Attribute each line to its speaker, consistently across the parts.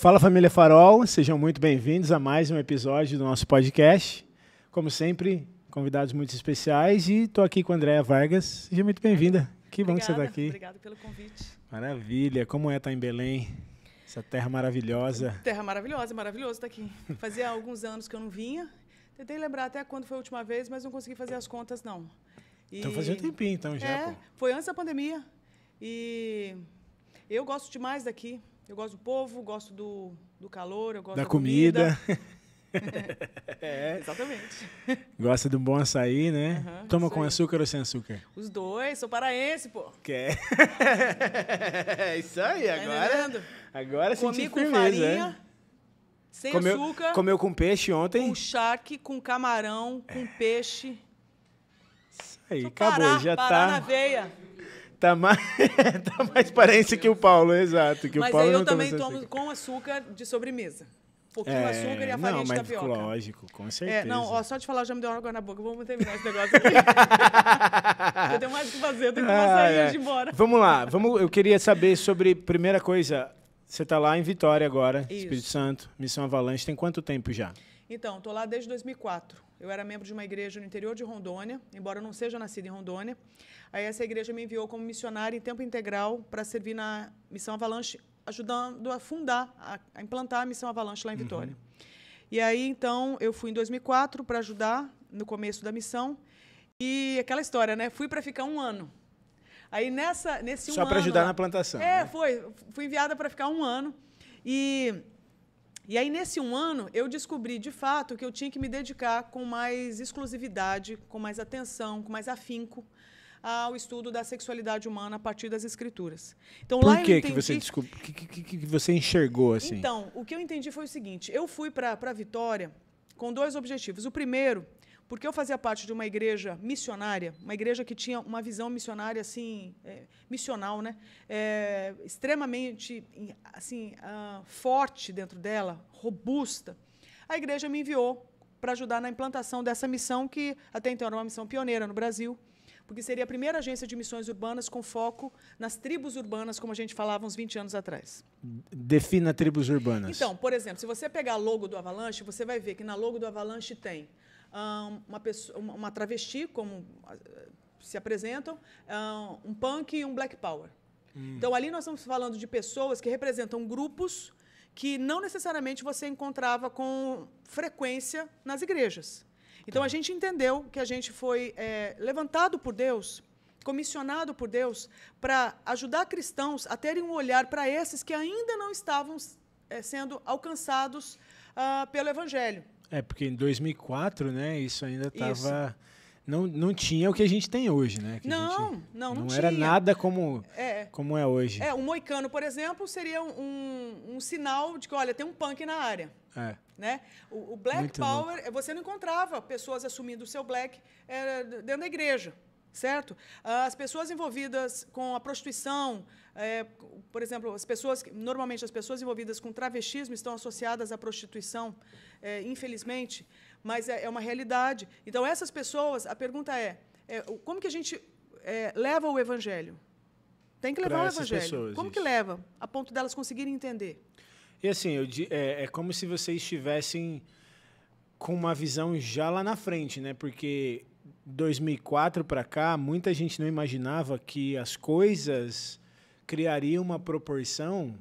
Speaker 1: Fala família Farol, sejam muito bem-vindos a mais um episódio do nosso podcast. Como sempre, convidados muito especiais e estou aqui com a Andréa Vargas. Seja muito bem-vinda. Que bom que você está aqui. Obrigada
Speaker 2: pelo convite.
Speaker 1: Maravilha. Como é estar tá em Belém? Essa terra maravilhosa.
Speaker 2: Terra maravilhosa, é maravilhoso estar tá aqui. Fazia alguns anos que eu não vinha. Tentei lembrar até quando foi a última vez, mas não consegui fazer as contas, não. E... Então fazia um tempinho, então, já. É, pô. foi antes da pandemia. E eu gosto demais daqui. Eu gosto do povo, gosto do, do calor, eu gosto da, da comida. comida. é. Exatamente.
Speaker 1: Gosta de um bom açaí, né? Uhum, Toma com aí. açúcar ou sem açúcar?
Speaker 2: Os dois, sou paraense, pô. Quer? É
Speaker 1: isso aí, agora. Tá agora senti com firmeza. Né? farinha,
Speaker 2: sem comeu, açúcar. Comeu com
Speaker 1: peixe ontem? Com
Speaker 2: charque, com camarão, com peixe.
Speaker 1: Isso aí, Só acabou, parar, já parar tá. na veia. Tá mais, tá mais parente que o Paulo, exato. Que Mas o Paulo aí eu tá também tomo açúcar.
Speaker 2: com açúcar de sobremesa. Um pouquinho é, açúcar e a farinha não, de tapioca.
Speaker 1: Lógico, com certeza. É, não, ó,
Speaker 2: só de falar já me deu água na boca. Vamos terminar esse negócio aqui. eu tenho mais o que fazer, eu tenho que ah, sair é. hoje embora. Vamos
Speaker 1: lá, vamos, eu queria saber sobre, primeira coisa, você está lá em Vitória agora, Isso. Espírito Santo, Missão Avalanche, tem quanto tempo já?
Speaker 2: Então, estou lá desde 2004. Eu era membro de uma igreja no interior de Rondônia, embora eu não seja nascida em Rondônia. Aí essa igreja me enviou como missionária em tempo integral para servir na Missão Avalanche, ajudando a fundar, a, a implantar a Missão Avalanche lá em uhum. Vitória. Uhum. E aí, então, eu fui em 2004 para ajudar no começo da missão. E aquela história, né? Fui para ficar um ano. Aí nessa, nesse Só um para ajudar na plantação. É, né? foi. Fui enviada para ficar um ano. E, e aí, nesse um ano, eu descobri de fato que eu tinha que me dedicar com mais exclusividade, com mais atenção, com mais afinco ao estudo da sexualidade humana a partir das escrituras. Então, Por lá que, eu entendi... que você
Speaker 1: desculpa, que, que, que, você enxergou assim? Então,
Speaker 2: o que eu entendi foi o seguinte: eu fui para Vitória com dois objetivos. O primeiro, porque eu fazia parte de uma igreja missionária, uma igreja que tinha uma visão missionária assim, é, missional, né? É, extremamente assim uh, forte dentro dela, robusta. A igreja me enviou para ajudar na implantação dessa missão que até então era uma missão pioneira no Brasil porque seria a primeira agência de missões urbanas com foco nas tribos urbanas, como a gente falava uns 20 anos atrás.
Speaker 1: Defina tribos urbanas. Então,
Speaker 2: por exemplo, se você pegar a logo do Avalanche, você vai ver que na logo do Avalanche tem um, uma, pessoa, uma travesti, como ah, se apresentam, um punk e um black power. Hum. Então, ali nós estamos falando de pessoas que representam grupos que não necessariamente você encontrava com frequência nas igrejas. Então a gente entendeu que a gente foi é, levantado por Deus, comissionado por Deus, para ajudar cristãos a terem um olhar para esses que ainda não estavam é, sendo alcançados uh, pelo Evangelho.
Speaker 1: É, porque em 2004, né, isso ainda estava não, não tinha o que a gente tem hoje, né? Que
Speaker 2: não, gente, não, não, não era nada como é,
Speaker 1: como é hoje.
Speaker 2: É, um moicano, por exemplo, seria um, um, um sinal de que, olha, tem um punk na área. É. Né? O, o Black Muito Power, bom. É você não encontrava pessoas assumindo o seu black é, dentro da igreja. Certo? Ah, as pessoas envolvidas com a prostituição, é, por exemplo, as pessoas normalmente as pessoas envolvidas com travestismo estão associadas à prostituição, é, infelizmente, mas é, é uma realidade. Então, essas pessoas, a pergunta é, é como que a gente leva o evangelho? Tem que levar o evangelho. Pessoas, como isso. que leva? A ponto delas conseguirem entender.
Speaker 1: E assim, eu, é, é como se vocês estivessem com uma visão já lá na frente, né? Porque 2004 para cá, muita gente não imaginava que as coisas criariam uma proporção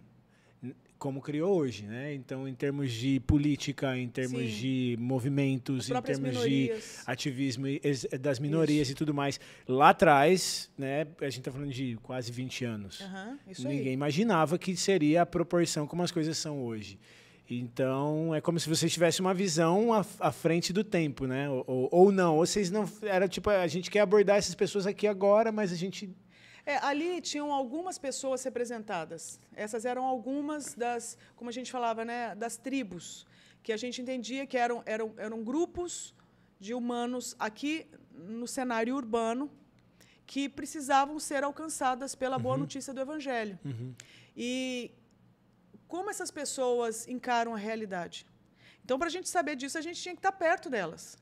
Speaker 1: como criou hoje, né? Então, em termos de política, em termos Sim. de movimentos, em termos minorias. de ativismo eh, das minorias isso. e tudo mais, lá atrás, né? A gente está falando de quase 20 anos. Uhum, ninguém aí. imaginava que seria a proporção como as coisas são hoje. Então, é como se você tivesse uma visão à, à frente do tempo, né? Ou, ou, ou não, ou vocês não. Era tipo, a gente quer abordar essas pessoas aqui agora, mas a gente
Speaker 2: é, ali tinham algumas pessoas representadas. Essas eram algumas das, como a gente falava, né, das tribos, que a gente entendia que eram, eram, eram grupos de humanos aqui no cenário urbano que precisavam ser alcançadas pela boa uhum. notícia do Evangelho. Uhum. E como essas pessoas encaram a realidade? Então, para a gente saber disso, a gente tinha que estar tá perto delas.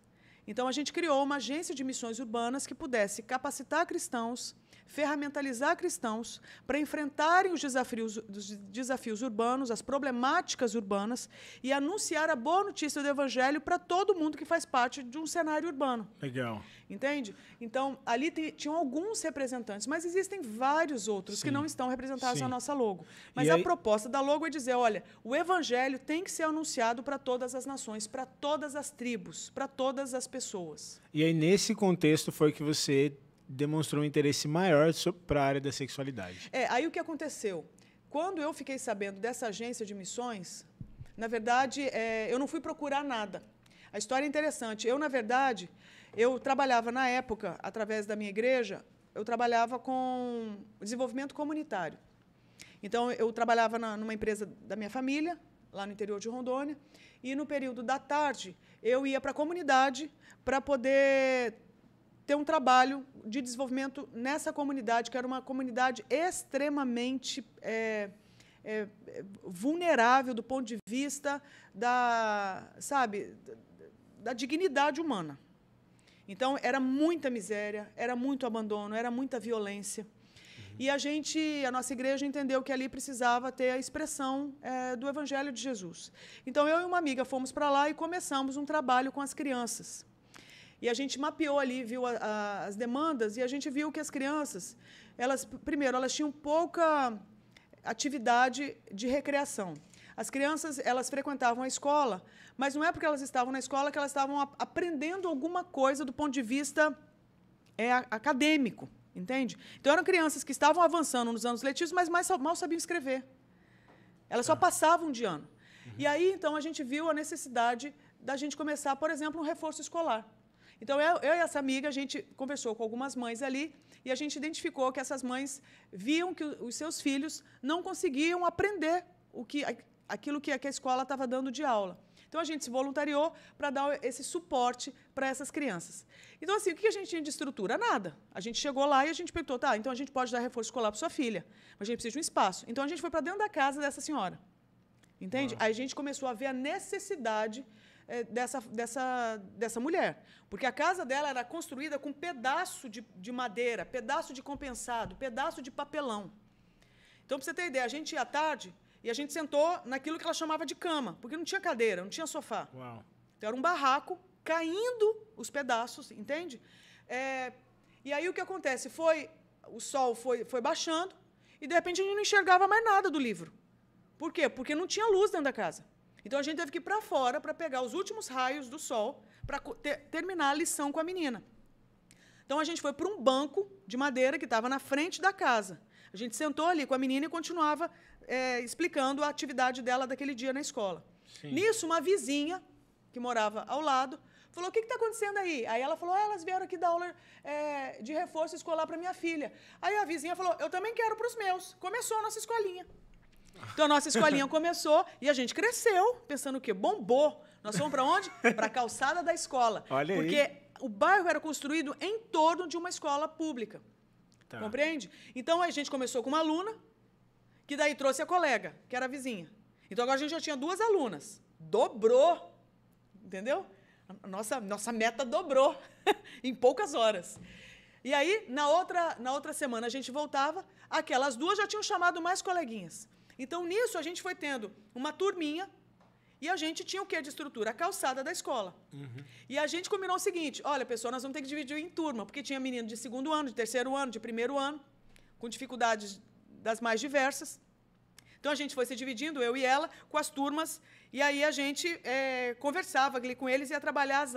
Speaker 2: Então, a gente criou uma agência de missões urbanas que pudesse capacitar cristãos ferramentalizar cristãos para enfrentarem os desafios, os desafios urbanos, as problemáticas urbanas e anunciar a boa notícia do evangelho para todo mundo que faz parte de um cenário urbano. Legal. Entende? Então, ali tinham alguns representantes, mas existem vários outros Sim. que não estão representados Sim. na nossa logo. Mas e a aí... proposta da logo é dizer, olha, o evangelho tem que ser anunciado para todas as nações, para todas as tribos, para todas as pessoas.
Speaker 1: E aí nesse contexto foi que você demonstrou um interesse maior para a área da sexualidade.
Speaker 2: É, aí o que aconteceu? Quando eu fiquei sabendo dessa agência de missões, na verdade, é, eu não fui procurar nada. A história é interessante. Eu, na verdade, eu trabalhava na época, através da minha igreja, eu trabalhava com desenvolvimento comunitário. Então, eu trabalhava na, numa empresa da minha família, lá no interior de Rondônia, e no período da tarde eu ia para a comunidade para poder ter um trabalho de desenvolvimento nessa comunidade, que era uma comunidade extremamente é, é, vulnerável do ponto de vista da, sabe, da dignidade humana. Então, era muita miséria, era muito abandono, era muita violência. Uhum. E a gente, a nossa igreja entendeu que ali precisava ter a expressão é, do Evangelho de Jesus. Então, eu e uma amiga fomos para lá e começamos um trabalho com as crianças. E a gente mapeou ali, viu a, a, as demandas e a gente viu que as crianças, elas primeiro, elas tinham pouca atividade de recreação. As crianças, elas frequentavam a escola, mas não é porque elas estavam na escola que elas estavam aprendendo alguma coisa do ponto de vista é, acadêmico, entende? Então eram crianças que estavam avançando nos anos letivos, mas mais, mal sabiam escrever. Elas só tá. passavam de ano. Uhum. E aí, então, a gente viu a necessidade da gente começar, por exemplo, um reforço escolar. Então, eu, eu, e essa amiga, a gente conversou com algumas mães ali e a gente identificou que essas mães viam que os seus filhos não conseguiam aprender o que, aquilo que a escola estava dando de aula. Então, a gente se voluntariou para dar esse suporte para essas crianças. Então, assim, o que a gente tinha de estrutura? Nada. A gente chegou lá e a gente perguntou, tá, então a gente pode dar reforço escolar para sua filha, mas a gente precisa de um espaço. Então, a gente foi para dentro da casa dessa senhora. Entende? Ah. Aí a gente começou a ver a necessidade eh, dessa, dessa, dessa mulher. Porque a casa dela era construída com pedaço de, de madeira, pedaço de compensado, pedaço de papelão. Então, para você ter ideia, a gente ia à tarde e a gente sentou naquilo que ela chamava de cama, porque não tinha cadeira, não tinha sofá. Uau. Então, era um barraco caindo os pedaços, entende? É, e aí o que acontece? Foi O sol foi, foi baixando e, de repente, a gente não enxergava mais nada do livro. Por quê? Porque não tinha luz dentro da casa. Então a gente teve que ir para fora para pegar os últimos raios do sol para ter, terminar a lição com a menina. Então a gente foi para um banco de madeira que estava na frente da casa. A gente sentou ali com a menina e continuava é, explicando a atividade dela daquele dia na escola. Sim. Nisso, uma vizinha que morava ao lado falou: O que está acontecendo aí? Aí ela falou: ah, Elas vieram aqui dar aula é, de reforço escolar para minha filha. Aí a vizinha falou: Eu também quero para os meus. Começou a nossa escolinha. Então a nossa escolinha começou e a gente cresceu, pensando o quê? Bombou. Nós fomos para onde? Para a calçada da escola. Olha porque aí. o bairro era construído em torno de uma escola pública. Tá. Compreende? Então a gente começou com uma aluna, que daí trouxe a colega, que era a vizinha. Então agora a gente já tinha duas alunas. Dobrou. Entendeu? A nossa, nossa meta dobrou em poucas horas. E aí, na outra, na outra semana, a gente voltava, aquelas duas já tinham chamado mais coleguinhas. Então, nisso, a gente foi tendo uma turminha e a gente tinha o que de estrutura? A calçada da escola. Uhum. E a gente combinou o seguinte: olha, pessoal, nós vamos ter que dividir em turma, porque tinha menino de segundo ano, de terceiro ano, de primeiro ano, com dificuldades das mais diversas. Então a gente foi se dividindo, eu e ela, com as turmas, e aí a gente é, conversava ali com eles e ia trabalhar as,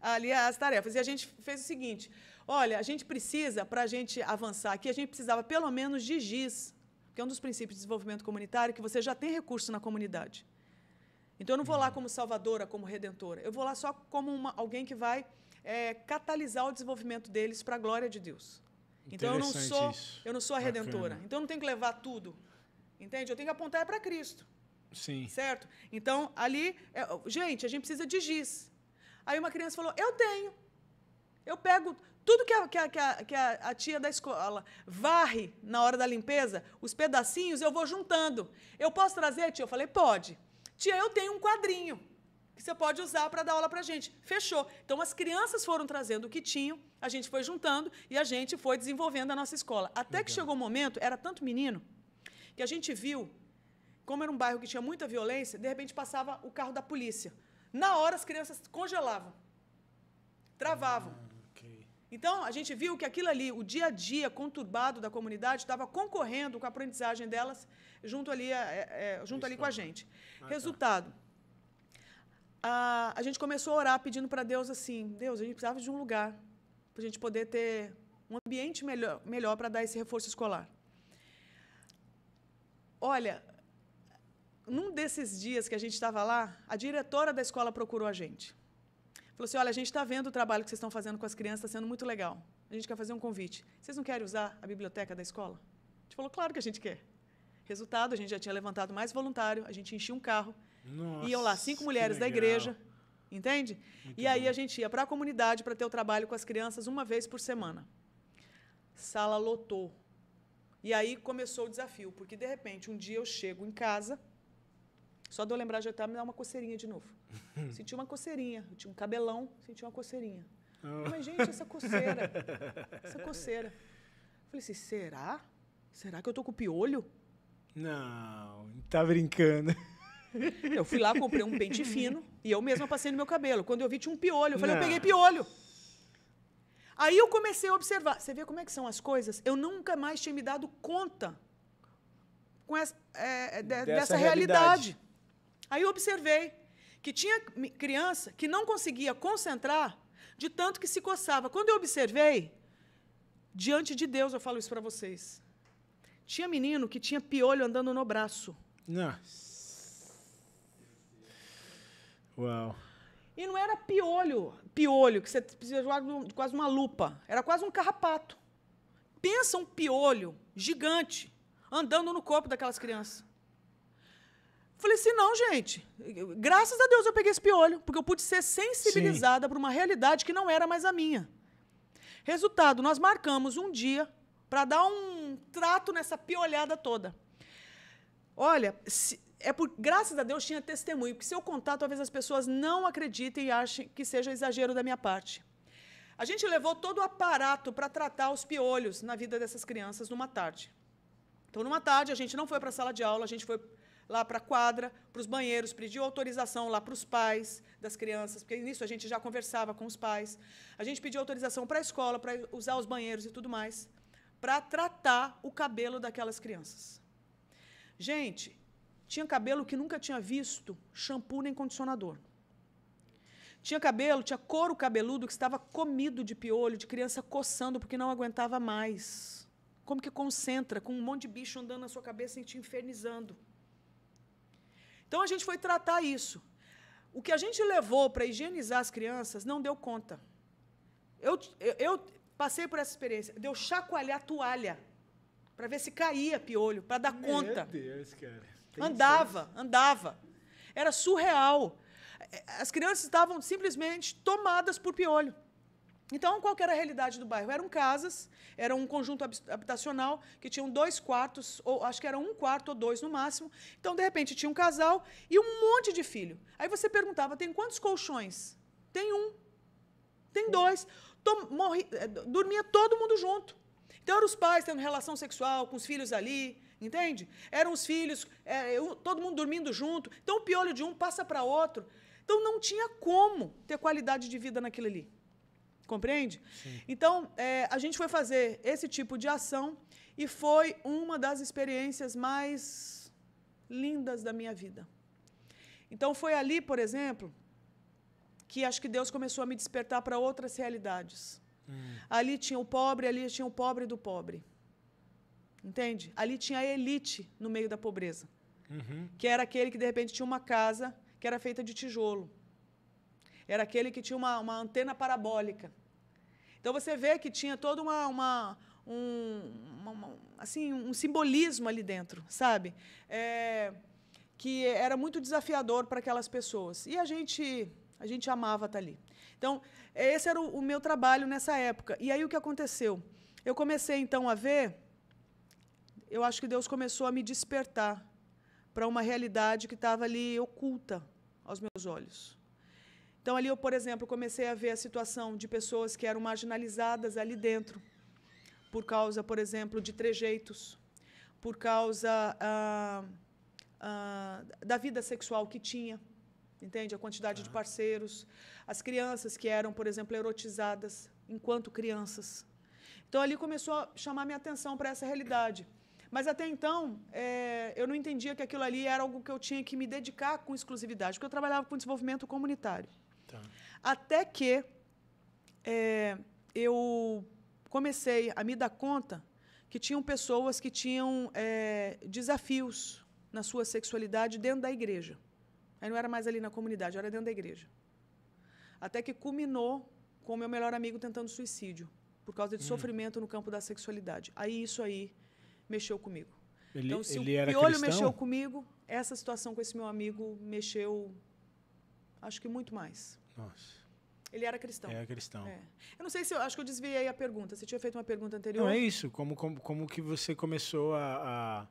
Speaker 2: ali as tarefas. E a gente fez o seguinte: olha, a gente precisa, para a gente avançar aqui, a gente precisava pelo menos de giz que é um dos princípios de desenvolvimento comunitário, que você já tem recurso na comunidade. Então, eu não vou lá uhum. como salvadora, como redentora. Eu vou lá só como uma, alguém que vai é, catalisar o desenvolvimento deles para a glória de Deus. Então, eu não sou, isso. eu não sou a Bacana. redentora. Então, eu não tenho que levar tudo. Entende? Eu tenho que apontar é para Cristo. Sim. Certo? Então, ali, é, gente, a gente precisa de giz. Aí uma criança falou: Eu tenho. Eu pego tudo que a, que a, que a, que a tia da escola varre na hora da limpeza, os pedacinhos, eu vou juntando. Eu posso trazer, tia? Eu falei, pode. Tia, eu tenho um quadrinho que você pode usar para dar aula para a gente. Fechou. Então, as crianças foram trazendo o que tinham, a gente foi juntando e a gente foi desenvolvendo a nossa escola. Até Legal. que chegou o um momento, era tanto menino, que a gente viu, como era um bairro que tinha muita violência, de repente passava o carro da polícia. Na hora, as crianças congelavam, travavam. Então, a gente viu que aquilo ali, o dia a dia conturbado da comunidade, estava concorrendo com a aprendizagem delas junto ali, é, é, é junto ali com a gente. Ah, tá. Resultado. Tá. A, a gente começou a orar pedindo para Deus assim: Deus, a gente precisava de um lugar para a gente poder ter um ambiente melhor, melhor para dar esse reforço escolar. Olha, num desses dias que a gente estava lá, a diretora da escola procurou a gente. Falou assim: olha, a gente está vendo o trabalho que vocês estão fazendo com as crianças, está sendo muito legal. A gente quer fazer um convite. Vocês não querem usar a biblioteca da escola? A gente falou: claro que a gente quer. Resultado: a gente já tinha levantado mais voluntário, a gente enchia um carro. Nossa, iam lá cinco mulheres da igreja, entende? Muito e aí a gente ia para a comunidade para ter o trabalho com as crianças uma vez por semana. Sala lotou. E aí começou o desafio, porque de repente um dia eu chego em casa só de eu lembrar de Joitama me dá uma coceirinha de novo. senti uma coceirinha. Eu tinha um cabelão, senti uma coceirinha. Oh. Ah. Mas, gente, essa coceira. essa coceira. Eu falei assim, será? Será que eu tô com piolho? Não,
Speaker 1: tá brincando.
Speaker 2: Eu fui lá, comprei um pente fino e eu mesma passei no meu cabelo. Quando eu vi, tinha um piolho. Eu falei, não. eu peguei piolho. Aí eu comecei a observar. Você vê como é que são as coisas? Eu nunca mais tinha me dado conta com essa, é, é de, dessa, dessa realidade. realidade. Aí eu observei que tinha criança que não conseguia concentrar de tanto que se coçava. Quando eu observei, diante de Deus, eu falo isso para vocês. Tinha menino que tinha piolho andando no braço. Nossa. Uau. E não era piolho, piolho, que você precisa jogar quase uma lupa. Era quase um carrapato. Pensa um piolho gigante andando no corpo daquelas crianças. Falei assim, não, gente. Graças a Deus eu peguei esse piolho, porque eu pude ser sensibilizada para uma realidade que não era mais a minha. Resultado, nós marcamos um dia para dar um trato nessa piolhada toda. Olha, se, é por graças a Deus tinha testemunho, porque se eu contar, talvez as pessoas não acreditem e achem que seja exagero da minha parte. A gente levou todo o aparato para tratar os piolhos na vida dessas crianças numa tarde. Então, numa tarde, a gente não foi para a sala de aula, a gente foi lá para a quadra, para os banheiros, pediu autorização lá para os pais das crianças, porque nisso a gente já conversava com os pais. A gente pediu autorização para a escola, para usar os banheiros e tudo mais, para tratar o cabelo daquelas crianças. Gente, tinha cabelo que nunca tinha visto shampoo nem condicionador. Tinha cabelo, tinha couro cabeludo que estava comido de piolho, de criança coçando porque não aguentava mais. Como que concentra com um monte de bicho andando na sua cabeça e te infernizando? Então a gente foi tratar isso. O que a gente levou para higienizar as crianças não deu conta. Eu, eu, eu passei por essa experiência, deu chacoalhar a toalha para ver se caía piolho, para dar Meu conta. Meu Deus, cara. andava, andava. Era surreal. É, as crianças estavam simplesmente tomadas por piolho. Então, qual era a realidade do bairro? Eram casas, era um conjunto habitacional que tinham dois quartos, ou acho que era um quarto ou dois no máximo. Então, de repente, tinha um casal e um monte de filho. Aí você perguntava: tem quantos colchões? Tem um, tem dois. Tom, morri, eh, dormia todo mundo junto. Então, eram os pais tendo relação sexual com os filhos ali, entende? Eram os filhos, é, eh, eu, todo mundo dormindo junto. Então, o piolho de um passa para outro. Então, não tinha como ter qualidade de vida naquilo ali. Compreende? Sim. Então, é, a gente foi fazer esse tipo de ação e foi uma das experiências mais lindas da minha vida. Então, foi ali, por exemplo, que acho que Deus começou a me despertar para outras realidades. Hum. Ali tinha o pobre, ali tinha o pobre do pobre. Entende? Ali tinha a elite no meio da pobreza, uhum. que era aquele que de repente tinha uma casa que era feita de tijolo. Era aquele que tinha uma, uma antena parabólica. Então você vê que tinha toda uma, uma um, uma, assim, um simbolismo ali dentro, sabe? É, que era muito desafiador para aquelas pessoas. E a gente, a gente amava estar ali. Então, esse era o, o meu trabalho nessa época. E aí o que aconteceu? Eu comecei então a ver, eu acho que Deus começou a me despertar para uma realidade que estava ali oculta aos meus olhos. Então, ali eu, por exemplo, comecei a ver a situação de pessoas que eram marginalizadas ali dentro, por causa, por exemplo, de trejeitos, por causa ah, ah, da vida sexual que tinha, entende? A quantidade ah. de tá. parceiros, as crianças que eram, por exemplo, erotizadas enquanto crianças. Então, ali começou a chamar minha atenção para essa realidade. Mas até então, é, eu não entendia que aquilo ali era algo que eu tinha que me dedicar com exclusividade, porque eu trabalhava com desenvolvimento comunitário. Tá. Até que é, eu comecei a me dar conta que tinham pessoas que tinham é, desafios na sua sexualidade dentro da igreja. Aí não era mais ali na comunidade, era dentro da igreja. Até que culminou com o meu melhor amigo tentando suicídio por causa de hum. sofrimento no campo da sexualidade. Aí isso aí mexeu comigo. Ele, então, se ele o piolho mexeu comigo, essa situação com esse meu amigo mexeu, acho que muito mais. Nossa. Ele era cristão. Era cristão. É. Eu não sei se eu acho que eu desviei a pergunta. Você tinha feito uma pergunta anterior? Não, é isso.
Speaker 1: Como, como, como que você começou a,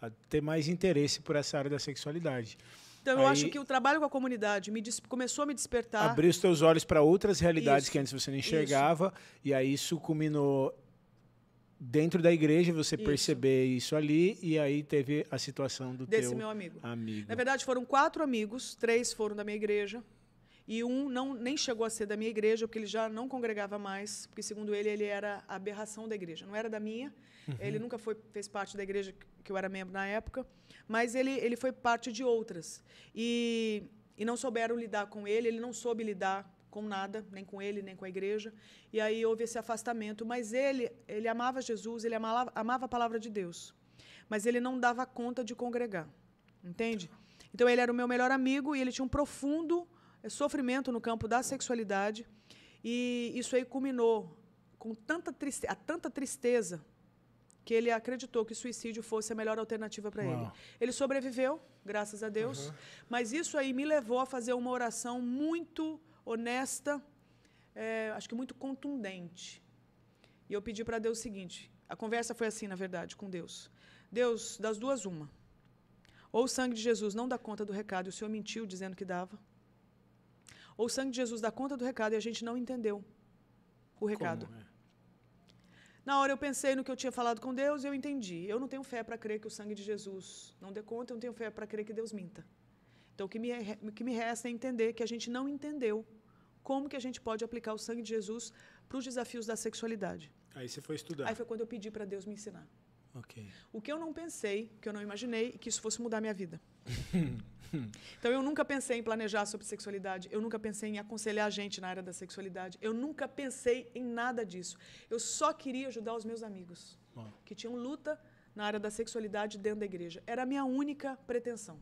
Speaker 1: a, a ter mais interesse por essa área da sexualidade? Então Aí, eu acho que
Speaker 2: o trabalho com a comunidade me começou a me despertar. Abriu os
Speaker 1: teus olhos para outras realidades isso, que antes você não enxergava. Isso. E aí isso culminou dentro da igreja você isso. perceber isso ali e aí teve a situação do desse meu amigo. amigo. Na
Speaker 2: verdade foram quatro amigos, três foram da minha igreja, e um não nem chegou a ser da minha igreja, porque ele já não congregava mais, porque segundo ele ele era a aberração da igreja. Não era da minha. Uhum. Ele nunca foi fez parte da igreja que eu era membro na época, mas ele ele foi parte de outras. E e não souberam lidar com ele, ele não soube lidar com nada, nem com ele, nem com a igreja. E aí houve esse afastamento, mas ele, ele amava Jesus, ele amava, amava a palavra de Deus. Mas ele não dava conta de congregar. Entende? Então ele era o meu melhor amigo e ele tinha um profundo é sofrimento no campo da sexualidade. E isso aí culminou com tanta tristeza, a tanta tristeza que ele acreditou que o suicídio fosse a melhor alternativa para ele. Ele sobreviveu, graças a Deus, uhum. mas isso aí me levou a fazer uma oração muito honesta, é, acho que muito contundente. E eu pedi para Deus o seguinte: a conversa foi assim, na verdade, com Deus. Deus, das duas, uma. Ou o sangue de Jesus não dá conta do recado, e o Senhor mentiu dizendo que dava ou o sangue de Jesus dá conta do recado e a gente não entendeu o recado. É? Na hora eu pensei no que eu tinha falado com Deus e eu entendi. Eu não tenho fé para crer que o sangue de Jesus não dê conta, eu não tenho fé para crer que Deus minta. Então o que me, o que me resta é entender que a gente não entendeu como que a gente pode aplicar o sangue de Jesus para os desafios da sexualidade.
Speaker 1: Aí você foi estudar. Aí foi
Speaker 2: quando eu pedi para Deus me ensinar. Okay. O que eu não pensei, que eu não imaginei, que isso fosse mudar minha vida. então eu nunca pensei em planejar sobre sexualidade, eu nunca pensei em aconselhar a gente na área da sexualidade, eu nunca pensei em nada disso. Eu só queria ajudar os meus amigos oh. que tinham luta na área da sexualidade dentro da igreja. Era a minha única pretensão.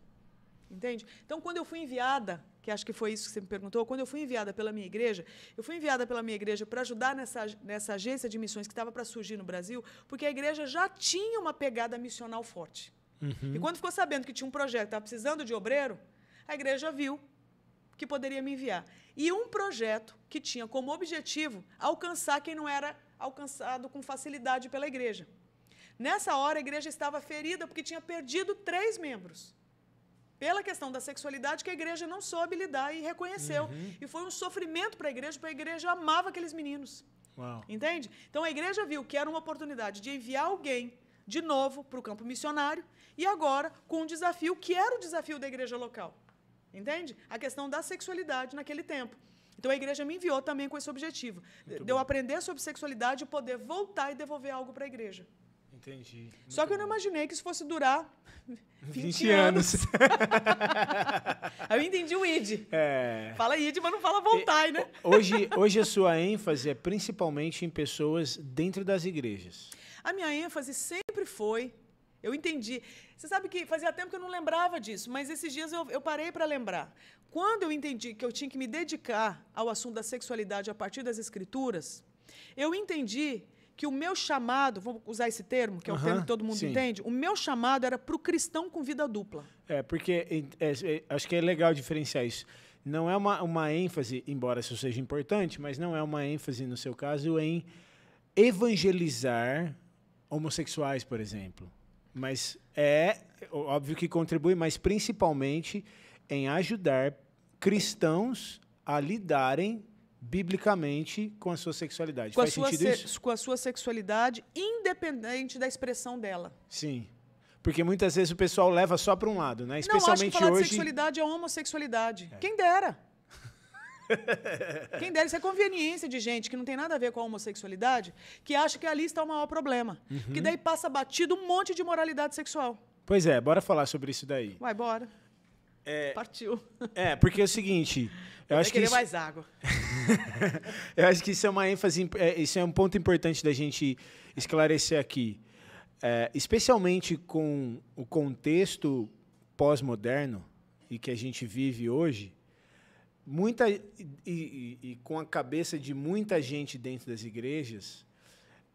Speaker 2: Entende? Então, quando eu fui enviada, que acho que foi isso que você me perguntou, quando eu fui enviada pela minha igreja, eu fui enviada pela minha igreja para ajudar nessa, nessa agência de missões que estava para surgir no Brasil, porque a igreja já tinha uma pegada missional forte. Uhum. E quando ficou sabendo que tinha um projeto que estava precisando de obreiro, a igreja viu que poderia me enviar. E um projeto que tinha como objetivo alcançar quem não era alcançado com facilidade pela igreja. Nessa hora, a igreja estava ferida porque tinha perdido três membros pela questão da sexualidade que a igreja não soube lidar e reconheceu. Uhum. E foi um sofrimento para a igreja, porque a igreja amava aqueles meninos. Uau. Entende? Então a igreja viu que era uma oportunidade de enviar alguém de novo para o campo missionário e agora com um desafio que era o desafio da igreja local. Entende? A questão da sexualidade naquele tempo. Então a igreja me enviou também com esse objetivo, Muito de bom. eu aprender sobre sexualidade e poder voltar e devolver algo para a igreja. Entendi. Só que eu não imaginei que isso fosse durar 20, 20 anos. anos. eu entendi o ID. É... Fala ID, mas não fala voltar, né?
Speaker 1: Hoje, hoje a sua ênfase é principalmente em pessoas dentro das igrejas.
Speaker 2: A minha ênfase sempre foi. Eu entendi. Você sabe que fazia tempo que eu não lembrava disso, mas esses dias eu, eu parei para lembrar. Quando eu entendi que eu tinha que me dedicar ao assunto da sexualidade a partir das escrituras, eu entendi que o meu chamado, vamos usar esse termo, que é o termo que todo mundo sim. entende, o meu chamado era para o cristão com vida dupla.
Speaker 1: É, porque é, é, acho que é legal diferenciar isso. Não é uma, uma ênfase, embora isso seja importante, mas não é uma ênfase, no seu caso, em evangelizar homossexuais, por exemplo. Mas é óbvio que contribui, mas principalmente em ajudar cristãos a lidarem biblicamente com a sua sexualidade. Com, Faz a sua, se,
Speaker 2: com a sua sexualidade, independente da expressão dela.
Speaker 1: Sim. Porque muitas vezes o pessoal leva só para um lado, né? Especialmente Não, acho que falar hoje... de sexualidade
Speaker 2: é homossexualidade. É. Quem dera.
Speaker 1: Quem
Speaker 2: dera, isso é conveniência de gente que não tem nada a ver com a homossexualidade, que acha que ali está o maior problema. Uhum. Que daí passa batido um monte de moralidade sexual.
Speaker 1: Pois é, bora falar sobre isso daí.
Speaker 2: Vai, bora. É... Partiu. É,
Speaker 1: porque é o seguinte. Eu, eu acho que. Isso... mais água. eu acho que isso é uma ênfase, é, isso é um ponto importante da gente esclarecer aqui. É, especialmente com o contexto pós-moderno e que a gente vive hoje, muita e, e, e, com a cabeça de muita gente dentro das igrejas,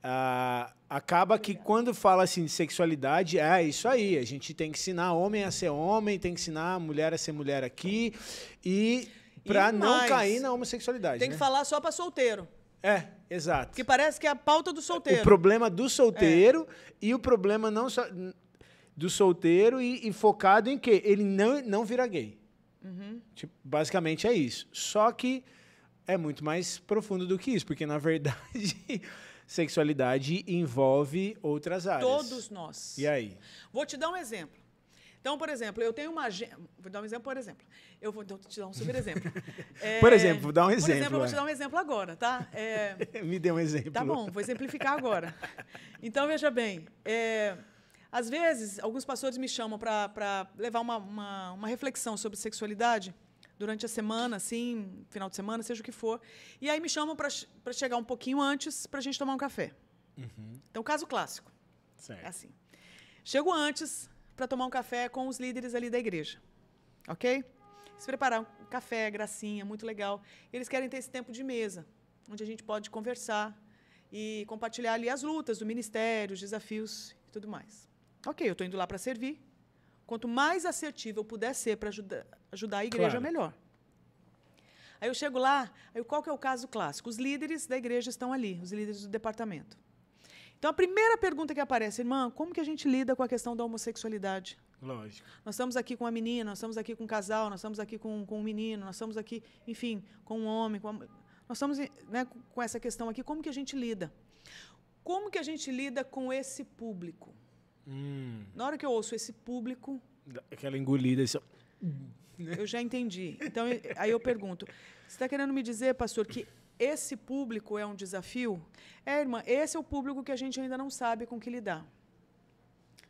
Speaker 1: ah, acaba que quando fala assim de sexualidade, é, é isso aí, a gente tem que ensinar homem a ser homem, tem que ensinar mulher a ser mulher aqui e Pra não mais, cair na
Speaker 2: homossexualidade. Tem né? que falar só pra solteiro. É, exato. Que parece que é a pauta do solteiro. O
Speaker 1: problema do solteiro é. e o problema não só do solteiro e, e, focado em que ele não, não vira gay. Uhum. Tipo, basicamente é isso. Só que é muito mais profundo do que isso, porque na verdade sexualidade envolve outras áreas. Todos nós. E aí?
Speaker 2: Vou te dar um exemplo. Então, por exemplo, eu tenho uma agenda. Vou dar um exemplo, por exemplo. Eu vou então, te dar um super exemplo. É, por exemplo, vou dar um exemplo. Por exemplo, eu vou te é. dar um exemplo agora, tá? É, Me dê um exemplo. Tá bom, vou exemplificar agora. Então, veja bem. É, às vezes, alguns pastores me chamam para levar uma, uma, uma, reflexão sobre sexualidade durante a semana, assim, final de semana, seja o que for. E aí me chamam para chegar um pouquinho antes para a gente tomar um café. Uhum. Então, caso clássico. É certo. É assim. Chego antes, para tomar um café com os líderes ali da igreja. Ok? Se preparar um café, gracinha, muito legal. Eles querem ter esse tempo de mesa, onde a gente pode conversar e compartilhar ali as lutas do ministério, os desafios e tudo mais. Ok, eu estou indo lá para servir. Quanto mais assertivo eu puder ser para ajudar, ajudar, a igreja, claro. melhor. Aí eu chego lá, aí qual que é o caso clássico? Os líderes da igreja estão ali, os líderes do departamento. Então, a primeira pergunta que aparece, irmã, como que a gente lida com a questão da homossexualidade? Lógico. Nós estamos aqui com uma menina, nós estamos aqui com um casal, nós estamos aqui com, com um menino, nós estamos aqui, enfim, com um homem. Com uma... Nós estamos né, com essa questão aqui, como que a gente lida? Como que a gente lida com esse público? Hum. Na hora que eu ouço esse público...
Speaker 1: Aquela engolida, isso...
Speaker 2: Eu já entendi. Então, aí eu pergunto, você está querendo me dizer, pastor, que esse público é um desafio? É, irmã, esse é o público que a gente ainda não sabe com que lidar.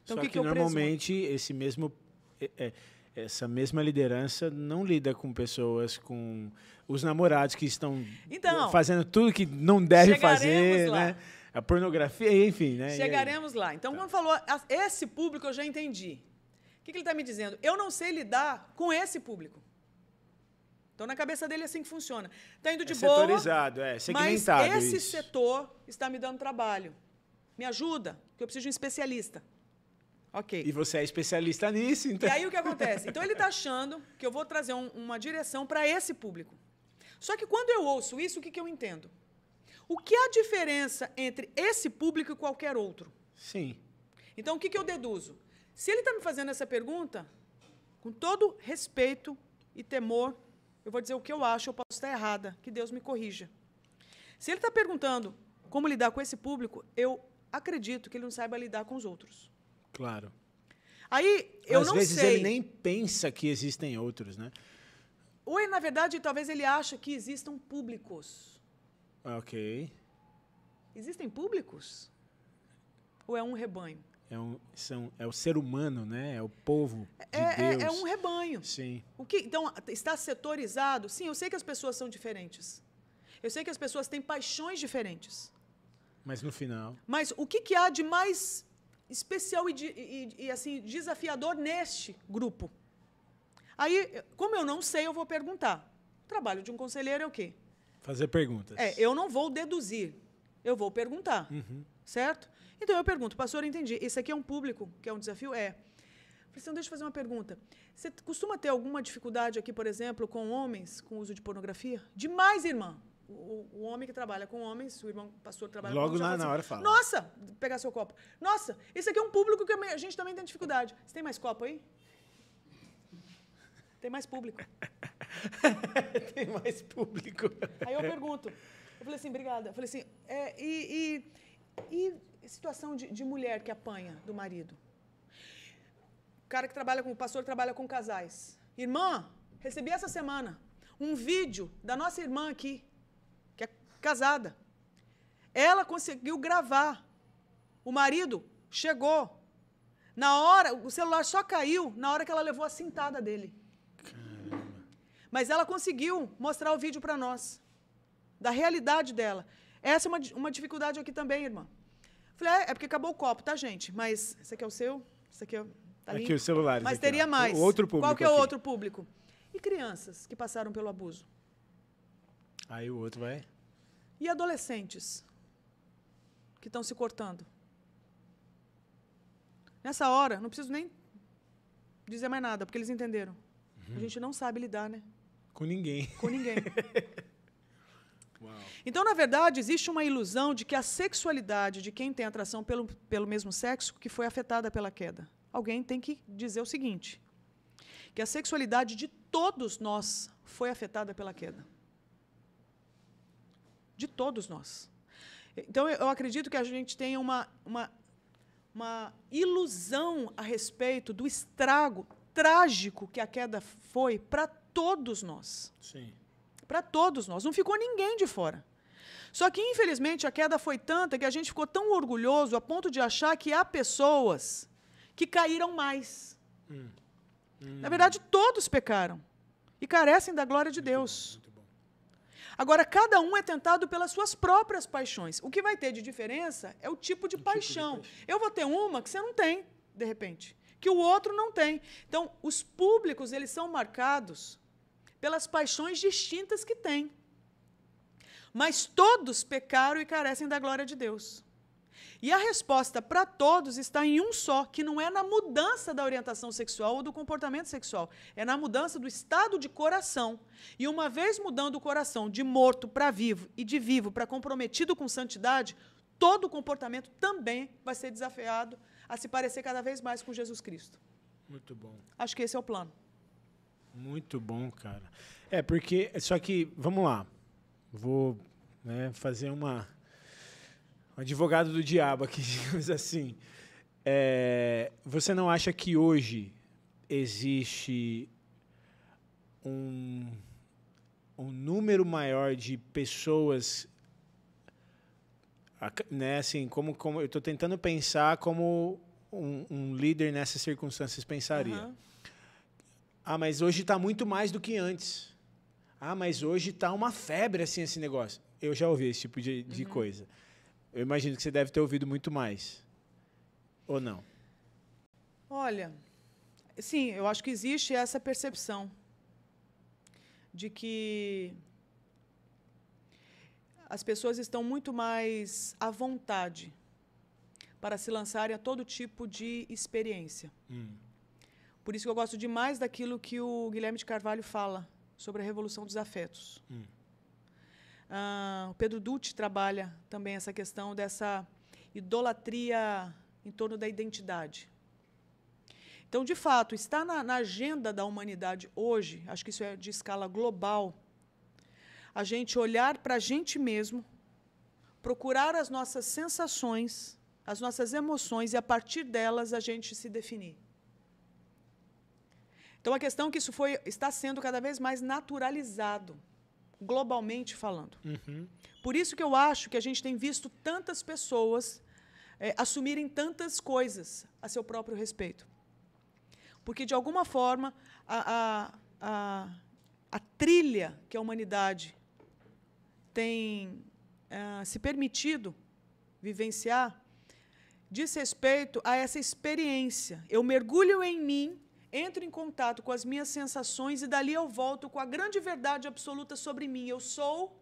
Speaker 2: Então, Só que, que, que normalmente
Speaker 1: esse mesmo é, é, essa mesma liderança não lida com pessoas com os namorados que estão então, fazendo tudo que não deve fazer, né? lá. né? A pornografia, enfim, né? Chegaremos
Speaker 2: lá. Então, tá. quando falou esse público, eu já entendi. O que, que ele está me dizendo? Eu não sei lidar com esse público. Então, na cabeça dele é assim que funciona. Está indo de é boa. Setorizado, é, segmentado. Mas esse isso. setor está me dando trabalho. Me ajuda, porque eu preciso de um especialista. Ok.
Speaker 1: E você é especialista nisso,
Speaker 2: então. E aí o que acontece? Então ele está achando que eu vou trazer um, uma direção para esse público. Só que quando eu ouço isso, o que, que eu entendo? O que é a diferença entre esse público e qualquer outro? Sim. Então o que, que eu deduzo? Se ele está me fazendo essa pergunta, com todo respeito e temor eu vou dizer o que eu acho, eu posso estar errada, que Deus me corrija. Se ele está perguntando como lidar com esse público, eu acredito que ele não saiba lidar com os outros. Claro. Aí eu Às não sei. Às vezes ele nem
Speaker 1: pensa que existem outros, né?
Speaker 2: Ou ele, na verdade, talvez ele acha que existam públicos.
Speaker 1: Ok.
Speaker 2: Existem públicos? Ou é um rebanho?
Speaker 1: é, um, são, é o ser humano, né? É o povo
Speaker 2: de é, Deus. É, é um
Speaker 1: rebanho. Sim.
Speaker 2: O que, então, está setorizado? Sim, eu sei que as pessoas são diferentes. Eu sei que as pessoas têm paixões diferentes.
Speaker 1: Mas no final.
Speaker 2: Mas o que, que há de mais especial e, de, e, e assim desafiador neste grupo? Aí, como eu não sei, eu vou perguntar. O trabalho de um conselheiro é o quê?
Speaker 1: Fazer perguntas. É,
Speaker 2: eu não vou deduzir. Eu vou perguntar. Uhum. Certo? Então eu pergunto, pastor, entendi. Esse aqui é um público, que é um desafio? É. Assim, então, deixa eu fazer uma pergunta. Você costuma ter alguma dificuldade aqui, por exemplo, com homens com o uso de pornografia? Demais, irmã. O, o, homem que trabalha com homens, o irmão pastor trabalha Logo com homens. Logo na, na assim, hora fala. Nossa, pegar seu copo. Nossa, esse aqui é um público que a gente também tem dificuldade. Você tem mais copo aí? Tem mais público. tem mais público. Aí eu pergunto. Eu falei assim, obrigada. Eu falei assim, é, e, e e situação de, de mulher que apanha do marido? O cara que trabalha com o pastor trabalha com casais. Irmã, recebi essa semana um vídeo da nossa irmã aqui, que é casada. Ela conseguiu gravar. O marido chegou. Na hora, o celular só caiu na hora que ela levou a cintada dele. Caramba. Mas ela conseguiu mostrar o vídeo para nós da realidade dela. Essa é uma, uma dificuldade aqui também, irmã. Falei, é, é porque acabou o copo, tá, gente? Mas esse aqui é o seu, esse aqui é. Tá aqui o celular. Mas aqui, teria ó. mais. O outro público. Qual que é o outro público? E crianças que passaram pelo abuso.
Speaker 1: Aí o outro vai.
Speaker 2: E adolescentes que estão se cortando. Nessa hora, não preciso nem dizer mais nada, porque eles entenderam. Uhum. A gente não sabe lidar, né?
Speaker 1: Com ninguém. Com
Speaker 2: ninguém. Então, na verdade, existe uma ilusão de que a sexualidade de quem tem atração pelo, pelo mesmo sexo que foi afetada pela queda. Alguém tem que dizer o seguinte: que a sexualidade de todos nós foi afetada pela queda. De todos nós. Então, eu acredito que a gente tenha uma, uma, uma ilusão a respeito do estrago trágico que a queda foi para todos nós. Sim para todos nós. Não ficou ninguém de fora. Só que, infelizmente, a queda foi tanta que a gente ficou tão orgulhoso a ponto de achar que há pessoas que caíram mais. Hum. Hum. Na verdade, todos pecaram e carecem da glória de muito Deus. Bom, bom. Agora, cada um é tentado pelas suas próprias paixões. O que vai ter de diferença é o tipo de, paixão. Tipo de paixão. Eu vou ter uma que você não tem, de repente, que o outro não tem. Então, os públicos eles são marcados pelas paixões distintas que têm. Mas todos pecaram e carecem da glória de Deus. E a resposta para todos está em um só, que não é na mudança da orientação sexual ou do comportamento sexual, é na mudança do estado de coração. E uma vez mudando o coração de morto para vivo e de vivo para comprometido com santidade, todo o comportamento também vai ser desafiado a se parecer cada vez mais com Jesus Cristo. Muito bom. Acho que esse é o plano.
Speaker 1: Muito bom, cara. É, porque. Só que, vamos lá. Vou né, fazer uma. Um advogado do diabo aqui, digamos assim. É, você não acha que hoje existe um, um número maior de pessoas né, assim, como, como eu estou tentando pensar como um, um, líder nessas circunstâncias pensaria. Uhum. Ah, mas hoje está muito mais do que antes. Ah, mas hoje está uma febre assim esse negócio. Eu já ouvi esse tipo de, de uhum. coisa. Eu imagino que você deve ter ouvido muito mais. Ou não?
Speaker 2: Olha, sim, eu acho que existe essa percepção de que as pessoas estão muito mais à vontade para se lançarem a todo tipo de experiência. Hum. Por isso que eu gosto demais daquilo que o Guilherme de Carvalho fala sobre a revolução dos afetos. Hum. Ah, o Pedro Dutti trabalha também essa questão dessa idolatria em torno da identidade. Então, de fato, está na, na agenda da humanidade hoje, acho que isso é de escala global, a gente olhar para a gente mesmo, procurar as nossas sensações, as nossas emoções e, a partir delas, a gente se definir. Então a questão é que isso foi, está sendo cada vez mais naturalizado, globalmente falando. Uhum. Por isso que eu acho que a gente tem visto tantas pessoas é, assumirem tantas coisas a seu próprio respeito. Porque, de alguma forma, a, a, a, a trilha que a humanidade tem é, se permitido vivenciar diz respeito a essa experiência. Eu mergulho em mim entro em contato com as minhas sensações e dali eu volto com a grande verdade absoluta sobre mim. Eu sou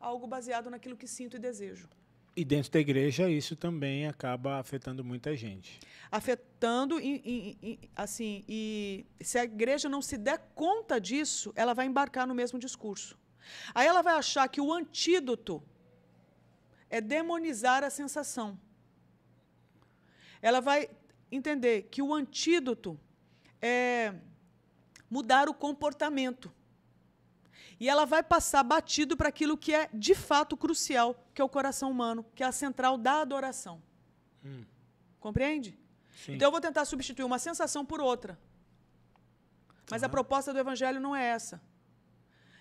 Speaker 2: algo baseado naquilo que sinto e desejo.
Speaker 1: E dentro da igreja isso também acaba afetando muita gente.
Speaker 2: Afetando e, e, e, assim e se a igreja não se der conta disso, ela vai embarcar no mesmo discurso. Aí ela vai achar que o antídoto é demonizar a sensação. Ela vai entender que o antídoto é, mudar o comportamento. E ela vai passar batido para aquilo que é de fato crucial, que é o coração humano, que é a central da adoração. Hum. Compreende? Sim. Então eu vou tentar substituir uma sensação por outra. Mas uhum. a proposta do evangelho não é essa.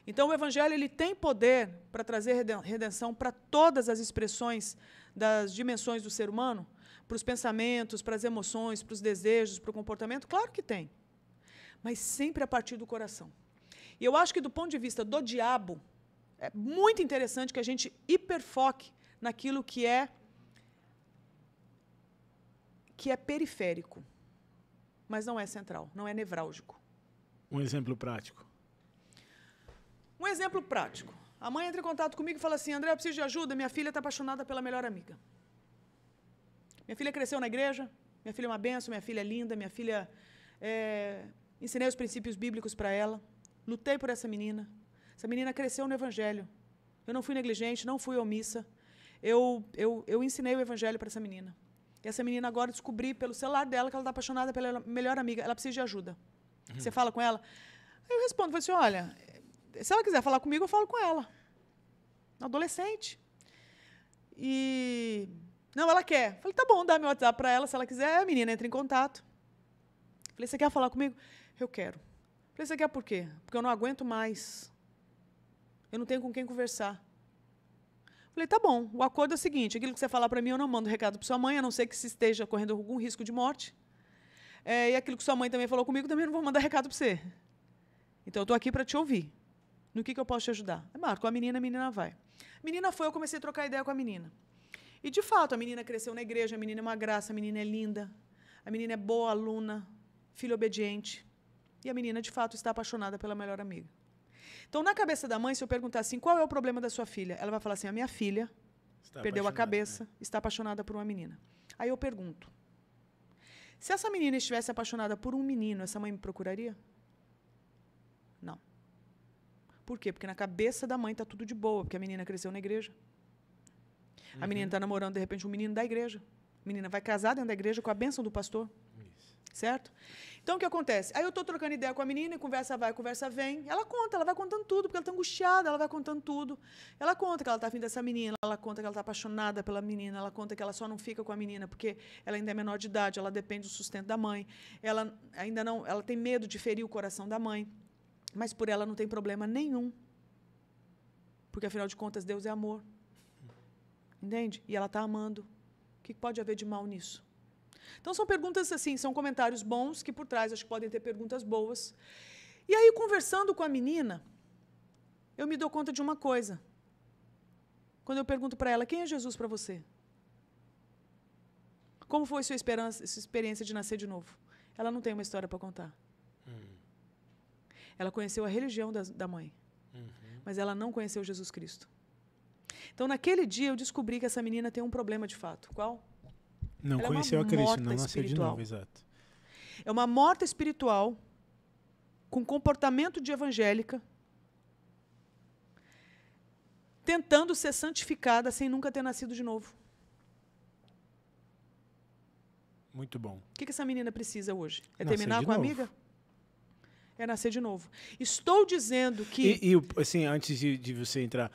Speaker 2: Então o evangelho ele tem poder para trazer redenção para todas as expressões das dimensões do ser humano, para os pensamentos, para as emoções, para os desejos, para o comportamento? Claro que tem. Mas sempre a partir do coração. E eu acho que, do ponto de vista do diabo, é muito interessante que a gente hiperfoque naquilo que é que é periférico, mas não é central, não é nevrálgico.
Speaker 1: Um exemplo prático.
Speaker 2: Um exemplo prático. A mãe entra em contato comigo e fala assim: André, eu preciso de ajuda, minha filha está apaixonada pela melhor amiga. Minha filha cresceu na igreja, minha filha é uma benção, minha filha é linda, minha filha. É... Ensinei os princípios bíblicos para ela, lutei por essa menina. Essa menina cresceu no Evangelho. Eu não fui negligente, não fui omissa. Eu, eu, eu ensinei o Evangelho para essa menina. E essa menina agora descobri pelo celular dela que ela está apaixonada pela melhor amiga. Ela precisa de ajuda. Uhum. Você fala com ela? Eu respondo, assim, olha, se ela quiser falar comigo, eu falo com ela. Adolescente. E não, ela quer. Falei, tá bom, dá meu WhatsApp para ela. Se ela quiser, a menina entra em contato. Falei, você quer falar comigo? Eu quero. Falei, você quer por quê? Porque eu não aguento mais. Eu não tenho com quem conversar. Falei, tá bom, o acordo é o seguinte: aquilo que você falar para mim, eu não mando recado para sua mãe, a não ser que se esteja correndo algum risco de morte. É, e aquilo que sua mãe também falou comigo, também não vou mandar recado para você. Então, eu estou aqui para te ouvir. No que, que eu posso te ajudar? É, Marco, a menina, a menina vai. A menina foi, eu comecei a trocar ideia com a menina. E de fato, a menina cresceu na igreja, a menina é uma graça, a menina é linda, a menina é boa aluna, filha obediente. E a menina, de fato, está apaixonada pela melhor amiga. Então, na cabeça da mãe, se eu perguntar assim, qual é o problema da sua filha? Ela vai falar assim: a minha filha está perdeu a né? cabeça, né? está apaixonada por uma menina. Aí eu pergunto: se essa menina estivesse apaixonada por um menino, essa mãe me procuraria? Não. Por quê? Porque na cabeça da mãe está tudo de boa, porque a menina cresceu na igreja. Uhum. A menina está namorando, de repente, um menino da igreja. A menina vai casar dentro da igreja com a bênção do pastor. Isso. Certo? Então, o que acontece? Aí eu estou trocando ideia com a menina, conversa vai, conversa vem. Ela conta, ela vai contando tudo, porque ela está angustiada, ela vai contando tudo. Ela conta que ela está afim dessa menina, ela conta que ela está apaixonada pela menina, ela conta que ela só não fica com a menina porque ela ainda é menor de idade, ela depende do sustento da mãe, ela ainda não, ela tem medo de ferir o coração da mãe, mas por ela não tem problema nenhum. Porque, afinal de contas, Deus é amor. Entende? E ela está amando. O que pode haver de mal nisso? Então, são perguntas assim, são comentários bons que por trás acho que podem ter perguntas boas. E aí, conversando com a menina, eu me dou conta de uma coisa. Quando eu pergunto para ela: quem é Jesus para você? Como foi sua, sua, experiência de nascer de novo? Ela não tem uma história para contar. Hum. Ela conheceu a religião da, da mãe, uhum. mas ela não conheceu Jesus Cristo. Então, naquele dia, eu descobri que essa menina tem um problema de fato. Qual?
Speaker 1: Não ela é conheceu é a Cristo, não nasceu espiritual. de novo, exato.
Speaker 2: É uma morta espiritual com comportamento de evangélica, tentando ser santificada sem nunca ter nascido de novo.
Speaker 1: Muito bom. O
Speaker 2: que, que essa menina precisa hoje? É nascer terminar com novo. a amiga? É nascer de novo. Estou dizendo que.
Speaker 1: E, e assim, antes de, de você entrar,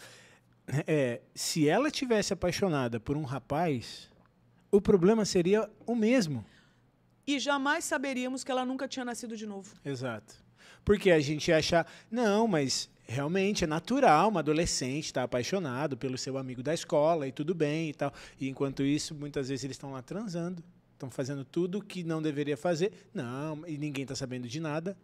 Speaker 1: é, se ela tivesse apaixonada por um rapaz, o problema seria o mesmo.
Speaker 2: E jamais saberíamos que ela nunca tinha nascido de novo.
Speaker 1: Exato. Porque a gente ia achar, não, mas realmente é natural uma adolescente estar tá apaixonado pelo seu amigo da escola e tudo bem e tal. E enquanto isso, muitas vezes eles estão lá transando, estão fazendo tudo que não deveria fazer. Não, e ninguém está sabendo de nada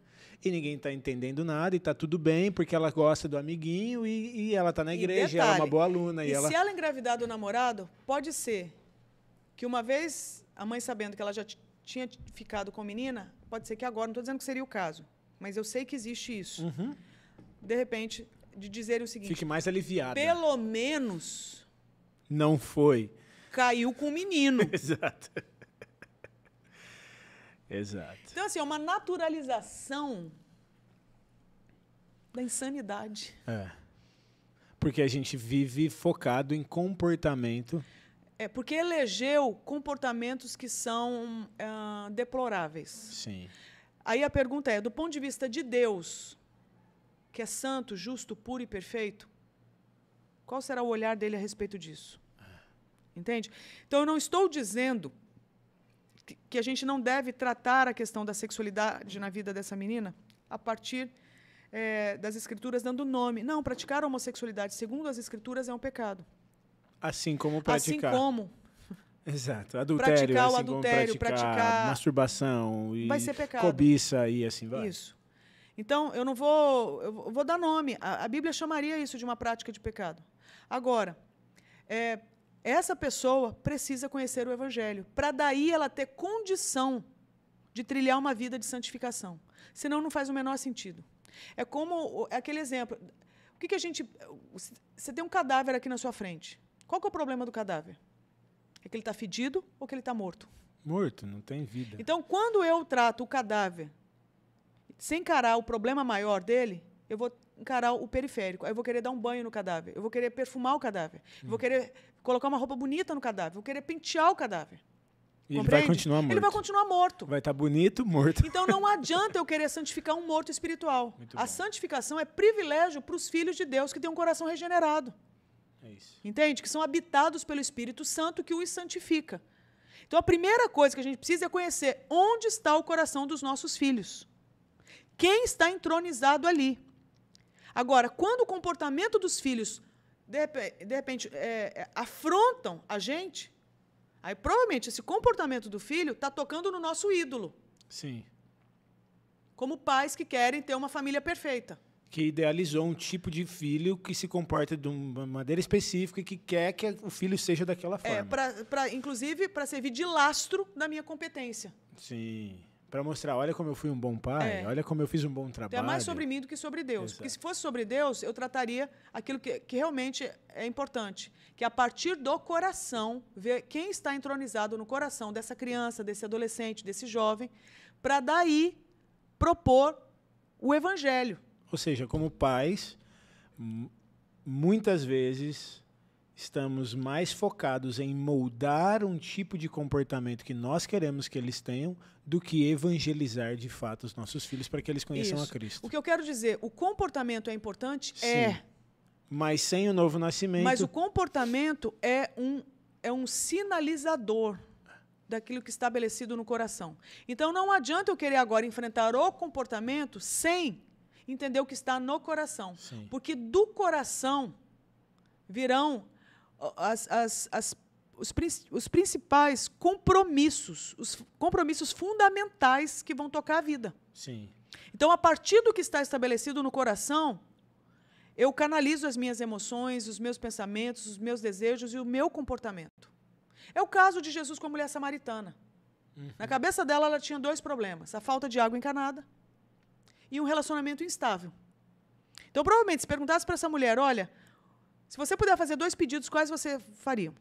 Speaker 1: e ninguém está entendendo nada e está tudo bem, porque ela gosta do amiguinho e, e ela está na igreja, detalhe, ela é uma boa aluna. E, e ela... se ela
Speaker 2: engravidar do namorado, pode ser que uma vez a mãe sabendo que ela já tinha ficado com a menina, pode ser que agora, não estou dizendo que seria o caso, mas eu sei que existe isso. Uhum. De repente, de dizer o seguinte... Fique
Speaker 1: mais aliviada.
Speaker 2: Pelo menos...
Speaker 1: Não foi.
Speaker 2: Caiu com o menino.
Speaker 1: Exato. Exato.
Speaker 2: Então, assim, é uma naturalização da insanidade.
Speaker 1: É. Porque a gente vive focado em comportamento.
Speaker 2: É, porque elegeu comportamentos que são uh, deploráveis. Sim. Aí a pergunta é: do ponto de vista de Deus, que é santo, justo, puro e perfeito, qual será o olhar dele a respeito disso? É. Entende? Então, eu não estou dizendo que a gente não deve tratar a questão da sexualidade na vida dessa menina a partir é, das escrituras dando nome. Não, praticar a homossexualidade, segundo as escrituras, é um pecado.
Speaker 1: Assim como praticar. Assim como. Exato, adultério, praticar assim o adultério, praticar, praticar, masturbação e vai ser pecado. cobiça e
Speaker 2: assim vai. Isso. Então, eu não vou, eu vou dar nome. A, a Bíblia chamaria isso de uma prática de pecado. Agora, é, essa pessoa precisa conhecer o Evangelho, para daí ela ter condição de trilhar uma vida de santificação. Senão não faz o menor sentido. É como é aquele exemplo. O que, que a gente. Você tem um cadáver aqui na sua frente. Qual é o problema do cadáver? É que ele está fedido ou que ele está morto? Morto, não tem vida. Então, quando eu trato o cadáver sem encarar o problema maior dele, eu vou encarar o periférico. Aí eu vou querer dar um banho no cadáver, eu vou querer perfumar o cadáver, hum. eu vou hum. querer colocar uma roupa bonita no cadáver, vou querer pentear o cadáver. E ele vai continuar morto. Ele vai continuar morto.
Speaker 1: Vai estar tá bonito, morto. Então não
Speaker 2: adianta eu querer santificar um morto espiritual. Muito a bom. santificação é privilégio para os filhos de Deus que têm um coração regenerado. É isso. Entende? Que são habitados pelo Espírito Santo que os santifica. Então a primeira coisa que a gente precisa é conhecer onde está o coração dos nossos filhos. Quem está entronizado ali? Agora, quando o comportamento dos filhos de repente, de é, repente é, afrontam a gente, aí provavelmente esse comportamento do filho está tocando no nosso ídolo. Sim. Como pais que querem ter uma família perfeita.
Speaker 1: Que idealizou um tipo de filho que se comporta de uma maneira específica e que quer que o filho seja daquela é, forma. É,
Speaker 2: pra, pra inclusive, para servir de lastro da minha competência.
Speaker 1: Sim para mostrar, olha como eu fui um bom pai, é. olha como eu fiz um bom trabalho. Então é mais sobre
Speaker 2: mim do que sobre Deus. Exato. Porque se fosse sobre Deus, eu trataria aquilo que, que realmente é importante, que é a partir do coração, ver quem está entronizado no coração dessa criança, desse adolescente, desse jovem, para daí propor o evangelho.
Speaker 1: Ou seja, como pais, muitas vezes estamos mais focados em moldar um tipo de comportamento que nós queremos que eles tenham do que evangelizar de fato os nossos filhos para que eles conheçam Isso. a Cristo. O
Speaker 2: que eu quero dizer, o comportamento é importante? Sim. É.
Speaker 1: Mas sem o novo nascimento. Mas o
Speaker 2: comportamento é um, é um sinalizador daquilo que está estabelecido no coração. Então não adianta eu querer agora enfrentar o comportamento sem entender o que está no coração. Sim. Porque do coração virão as, as, as os, os principais compromissos, os compromissos fundamentais que vão tocar a vida. Sim. Então, a partir do que está estabelecido no coração, eu canalizo as minhas emoções, os meus pensamentos, os meus desejos e o meu comportamento. É o caso de Jesus com a mulher samaritana. Uhum. Na cabeça dela, ela tinha dois problemas: a falta de água encanada e um relacionamento instável. Então, provavelmente, se perguntasse para essa mulher: olha, se você puder fazer dois pedidos, quais você faria?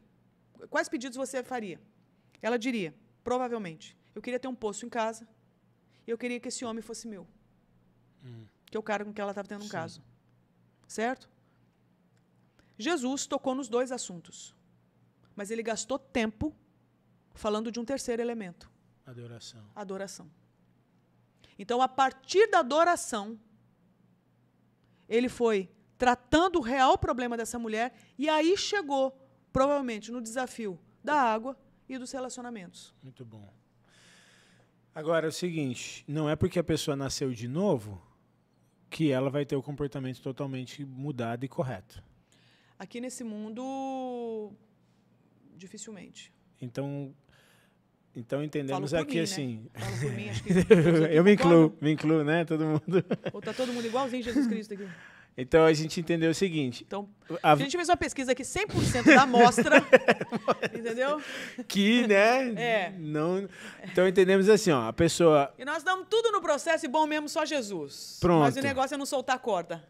Speaker 2: Quais pedidos você faria? Ela diria, provavelmente, eu queria ter um poço em casa e eu queria que esse homem fosse meu. Hum. Que é o cara com que ela estava tendo um caso. Certo? Jesus tocou nos dois assuntos. Mas ele gastou tempo falando de um terceiro elemento. Adoração. Adoração. Então, a partir da adoração, ele foi tratando o real problema dessa mulher, e aí chegou, provavelmente, no desafio da água e dos relacionamentos.
Speaker 1: Muito bom. Agora, é o seguinte, não é porque a pessoa nasceu de novo que ela vai ter o comportamento totalmente mudado e correto.
Speaker 2: Aqui nesse mundo, dificilmente.
Speaker 1: Então, então entendemos Falo aqui mim, né? assim. Né? Falo por mim, acho que... eu me incluo, me incluo, né? Todo mundo.
Speaker 2: Ou tá todo mundo igualzinho Jesus Cristo aqui.
Speaker 1: Então a gente entendeu o seguinte. Então, a, a gente fez
Speaker 2: uma pesquisa que 100% da amostra,
Speaker 1: entendeu? Que, né? É. Não, então entendemos assim, ó, a pessoa...
Speaker 2: E nós damos tudo no processo e bom mesmo só Jesus. Pronto. Mas o negócio é não soltar a corda.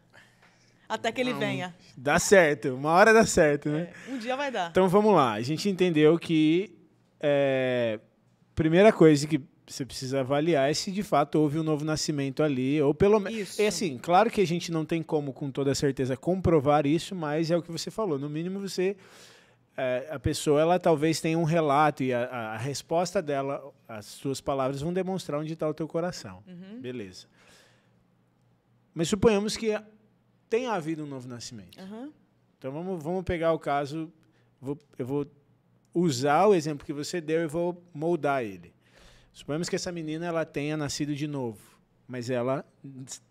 Speaker 2: Até que ele não, venha.
Speaker 1: Dá certo, uma hora dá certo, né?
Speaker 2: É, um dia vai dar.
Speaker 1: Então vamos lá, a gente entendeu que... É, primeira coisa que você precisa avaliar é se de fato houve um novo nascimento ali, ou pelo menos. É assim, claro que a gente não tem como, com toda certeza, comprovar isso, mas é o que você falou. No mínimo, você. É, a pessoa, ela talvez tenha um relato e a, a, resposta dela, as suas palavras vão demonstrar onde está o teu coração. Uhum. Beleza. Mas suponhamos que tenha havido um novo nascimento. Uhum. Então vamos, vamos pegar o caso, vou, eu vou usar o exemplo que você deu e vou moldar ele. Suponhamos que essa menina ela tenha nascido de novo, mas ela,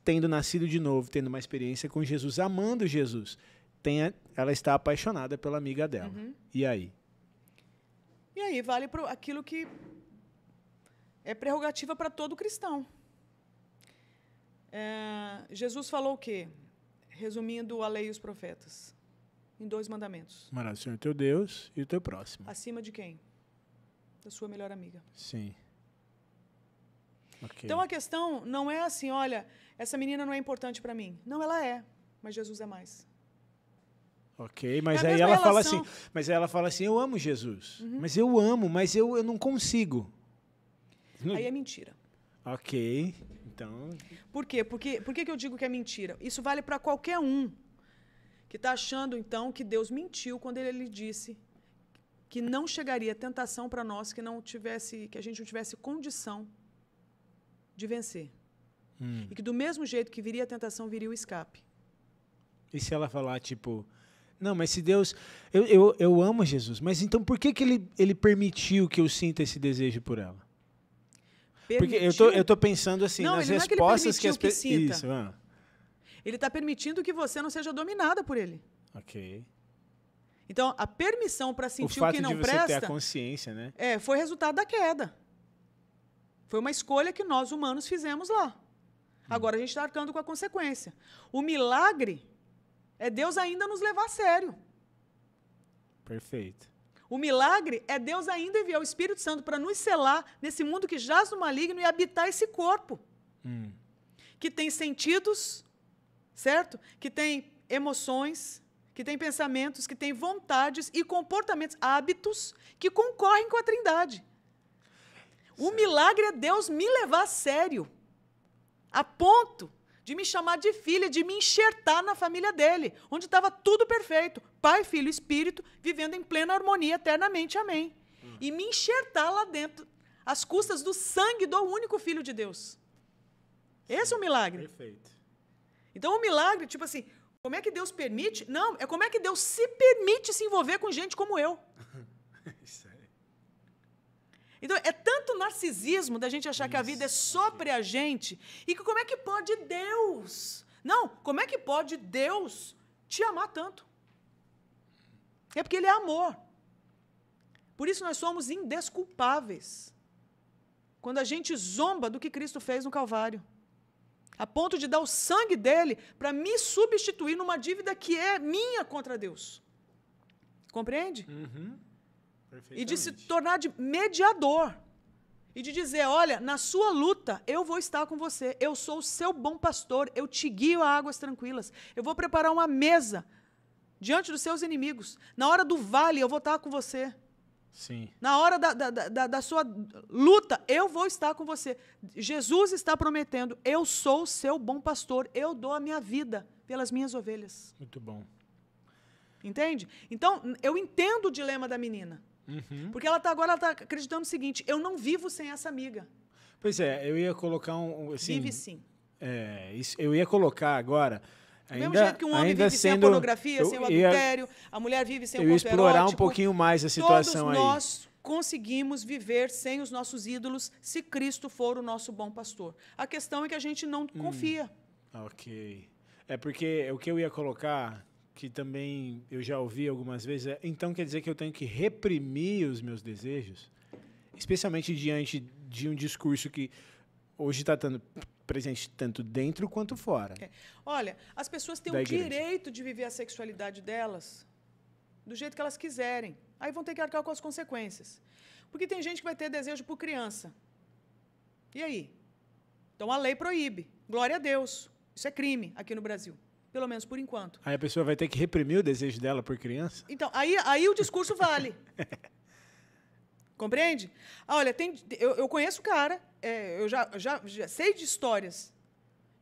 Speaker 1: tendo nascido de novo, tendo uma experiência com Jesus, amando Jesus, tenha, ela está apaixonada pela amiga dela. Uhum. E aí?
Speaker 2: E aí vale para aquilo que é prerrogativa para todo cristão. É, Jesus falou o quê? Resumindo a lei e os profetas, em dois mandamentos.
Speaker 1: Maravilha, o Senhor teu Deus e o teu próximo.
Speaker 2: Acima de quem? Da sua melhor amiga.
Speaker 1: Sim. Okay. Então
Speaker 2: a questão não é assim, olha, essa menina não é importante para mim. Não, ela é, mas Jesus é mais.
Speaker 1: Ok, mas é aí ela relação. fala assim, mas ela fala assim, eu amo Jesus, uhum. mas eu amo, mas eu, eu não consigo. Hum. Aí é mentira. Ok, então.
Speaker 2: Por quê? Porque por que eu digo que é mentira? Isso vale para qualquer um que está achando então que Deus mentiu quando ele, ele disse que não chegaria tentação para nós que não tivesse, que a gente não tivesse condição de vencer. Hum. E que do mesmo jeito que viria a tentação, viria o escape.
Speaker 1: E se ela falar, tipo, não, mas se Deus. Eu, eu, eu amo Jesus, mas então por que, que ele, ele permitiu que eu sinta esse desejo por ela?
Speaker 2: Permitiu? Porque eu tô, eu tô
Speaker 1: pensando assim, não, nas respostas é que, ele que as pessoas. Isso, mano ah.
Speaker 2: Ele está permitindo que você não seja dominada por ele. Ok. Então, a permissão para sentir o, fato o que não de você presta. Ter a
Speaker 1: consciência, né?
Speaker 2: É, foi resultado da queda. Foi uma escolha que nós humanos fizemos lá. Agora a gente está arcando com a consequência. O milagre é Deus ainda nos levar a sério.
Speaker 1: Perfeito.
Speaker 2: O milagre é Deus ainda enviar o Espírito Santo para nos selar nesse mundo que jaz no maligno e habitar esse corpo. Hum. Que tem sentidos, certo? Que tem emoções, que tem pensamentos, que tem vontades e comportamentos, hábitos que concorrem com a Trindade. O milagre é Deus me levar a sério, a ponto de me chamar de filha, de me enxertar na família dele, onde estava tudo perfeito, pai, filho, espírito, vivendo em plena harmonia eternamente, amém. Hum. E me enxertar lá dentro, às custas do sangue do único filho de Deus. Esse é o um milagre. Perfeito. Então, o um milagre, tipo assim, como é que Deus permite? Não, é como é que Deus se permite se envolver com gente como eu. Então, é tanto narcisismo da gente achar Isso. que a vida é só sobre a gente. E que como é que pode Deus? Não, como é que pode Deus te amar tanto? É porque Ele é amor. Por isso nós somos indesculpáveis. Quando a gente zomba do que Cristo fez no Calvário, a ponto de dar o sangue dele para me substituir numa dívida que é minha contra Deus. Compreende? Uhum. E de se tornar de mediador. E de dizer: olha, na sua luta, eu vou estar com você. Eu sou o seu bom pastor. Eu te guio a águas tranquilas. Eu vou preparar uma mesa diante dos seus inimigos. Na hora do vale, eu vou estar com você. Sim. Na hora da, da, da, da, sua luta, eu vou estar com você. Jesus está prometendo: eu sou o seu bom pastor, eu dou a minha vida pelas minhas ovelhas. Muito bom. Entende? Então, eu entendo o dilema da menina. Uhum. Porque ela tá, agora ela tá acreditando no seguinte: eu não vivo sem essa amiga.
Speaker 1: Pois é, eu ia colocar um. Assim, vive sim. É, isso, eu ia colocar agora. Do ainda, mesmo jeito que um homem vive sendo, sem a pornografia, eu, sem o adultério,
Speaker 2: a mulher vive sem o ia explorar erótico, um pouquinho mais a situação todos aí. Nós conseguimos viver sem os nossos ídolos se Cristo for o nosso bom pastor. A questão é que a gente não hum, confia.
Speaker 1: Ok. É porque o que eu ia colocar que também eu já ouvi algumas vezes é: então quer dizer que eu tenho que reprimir os meus desejos? Especialmente diante de um discurso que hoje está tendo presente tanto dentro quanto fora. É.
Speaker 2: Olha, as pessoas têm o direito de viver a sexualidade delas do jeito que elas quiserem. Aí vão ter que arcar com as consequências. Porque tem gente que vai ter desejo por criança. E aí? Então a lei proíbe. Glória a Deus. Isso é crime aqui no Brasil pelo menos por enquanto.
Speaker 1: Aí a pessoa vai ter que reprimir o desejo dela por criança?
Speaker 2: Então, aí, aí o discurso vale. Compreende? Ah, olha, tem, eu, eu conheço o cara, é, eu já, já, já sei de histórias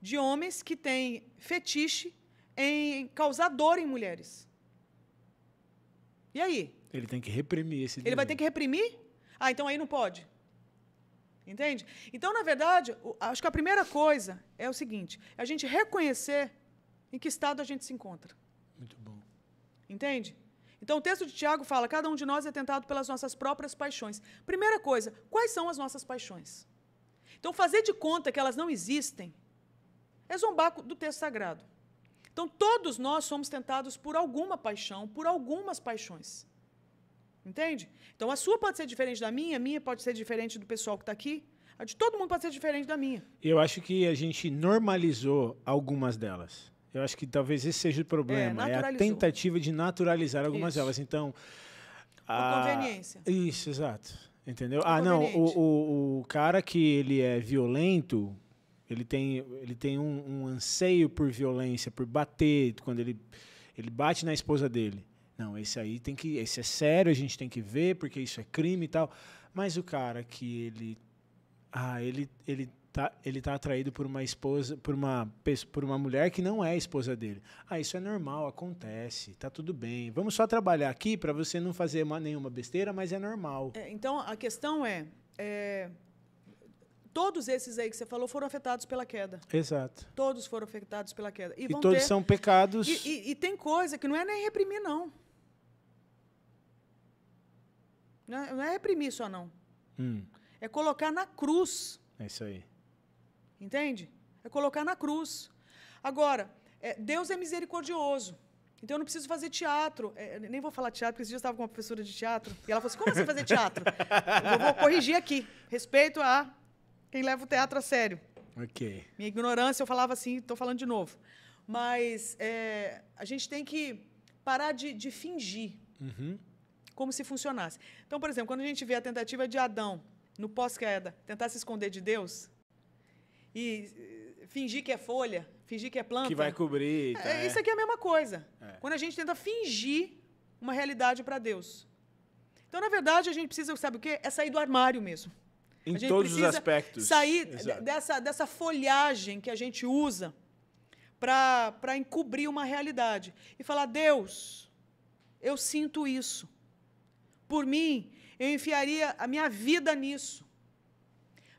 Speaker 2: de homens que têm fetiche em causar dor em mulheres. E aí?
Speaker 1: Ele tem que reprimir esse. Ele desejo. vai ter
Speaker 2: que reprimir? Ah, então aí não pode. Entende? Então, na verdade, acho que a primeira coisa é o seguinte: é a gente reconhecer em que estado a gente se encontra. Muito bom. Entende? Então, o texto de Tiago fala: cada um de nós é tentado pelas nossas próprias paixões. Primeira coisa, quais são as nossas paixões? Então, fazer de conta que elas não existem é zombar do texto sagrado. Então, todos nós somos tentados por alguma paixão, por algumas paixões. Entende? Então, a sua pode ser diferente da minha, a minha pode ser diferente do pessoal que está aqui, a de todo mundo pode ser diferente da minha.
Speaker 1: Eu acho que a gente normalizou algumas delas. Eu acho que talvez esse seja o é, problema. É, é a tentativa de naturalizar algumas delas. Então. A... conveniência. Isso, exato. Entendeu? Ah, não, o, o, o, cara que ele é violento, ele tem, ele tem um, um anseio por violência, por bater, quando ele, ele bate na esposa dele. Não, esse aí tem que. Esse é sério, a gente tem que ver, porque isso é crime e tal. Mas o cara que ele. Ah, ele, ele tá, ele tá atraído por uma esposa, por uma por uma mulher que não é a esposa dele. Ah, isso é normal, acontece, tá tudo bem. Vamos só trabalhar aqui para você não fazer uma, nenhuma besteira, mas é normal.
Speaker 2: É, então a questão é, é todos esses aí que você falou foram afetados pela queda. Exato. Todos foram afetados pela queda. E, e todos ter... são
Speaker 1: pecados. E,
Speaker 2: e, e, tem coisa que não é nem reprimir, não. Não é, não é reprimir só, não. Hum. É colocar na cruz. É isso aí. Entende? É colocar na cruz. Agora, é, Deus é misericordioso. Então eu não preciso fazer teatro. É, nem vou falar teatro, porque esse dia eu estava com uma professora de teatro. E ela falou assim: como você assim fazer teatro? eu vou corrigir aqui. Respeito a quem leva o teatro a sério. Ok. Minha ignorância, eu falava assim, estou falando de novo. Mas é, a gente tem que parar de, de fingir uhum. como se funcionasse. Então, por exemplo, quando a gente vê a tentativa de Adão no pós-queda tentar se esconder de Deus, e eh, fingir que é folha, fingir que é planta. Que vai
Speaker 1: cobrir. É, tá, é, Isso aqui
Speaker 2: é a mesma coisa. É. Quando a gente tenta fingir uma realidade para Deus. Então, na verdade, a gente precisa, sabe o quê? É sair do armário mesmo. Em todos os aspectos. Sair dessa, dessa folhagem que a gente usa para encobrir uma realidade. E falar, Deus, eu sinto isso. Por mim, eu enfiaria a minha vida nisso.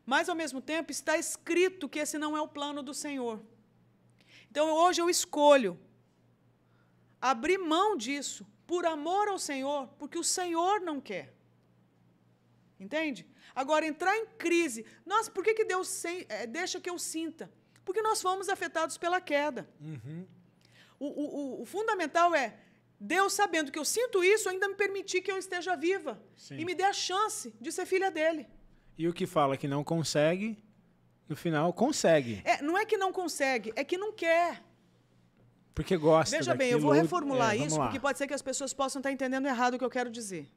Speaker 2: Mas, ao mesmo tempo, está escrito que esse não é o plano do Senhor. Então, hoje eu escolho abrir mão disso por amor ao Senhor, porque o Senhor não quer. Entende? Agora, entrar em crise. Nossa, por que, que Deus sem, é, deixa que eu sinta? Porque nós fomos afetados pela queda. Uhum. O, o, o, o, fundamental é Deus, sabendo que eu sinto isso, ainda me permitir que eu esteja viva Sim. e me dê a chance de ser filha dele.
Speaker 1: E o que fala que não consegue, no final consegue.
Speaker 2: É, não é que não consegue, é que não quer.
Speaker 1: Porque gosta. Veja bem, eu vou reformular é, isso, porque
Speaker 2: pode ser que as pessoas possam estar entendendo errado o que eu quero dizer.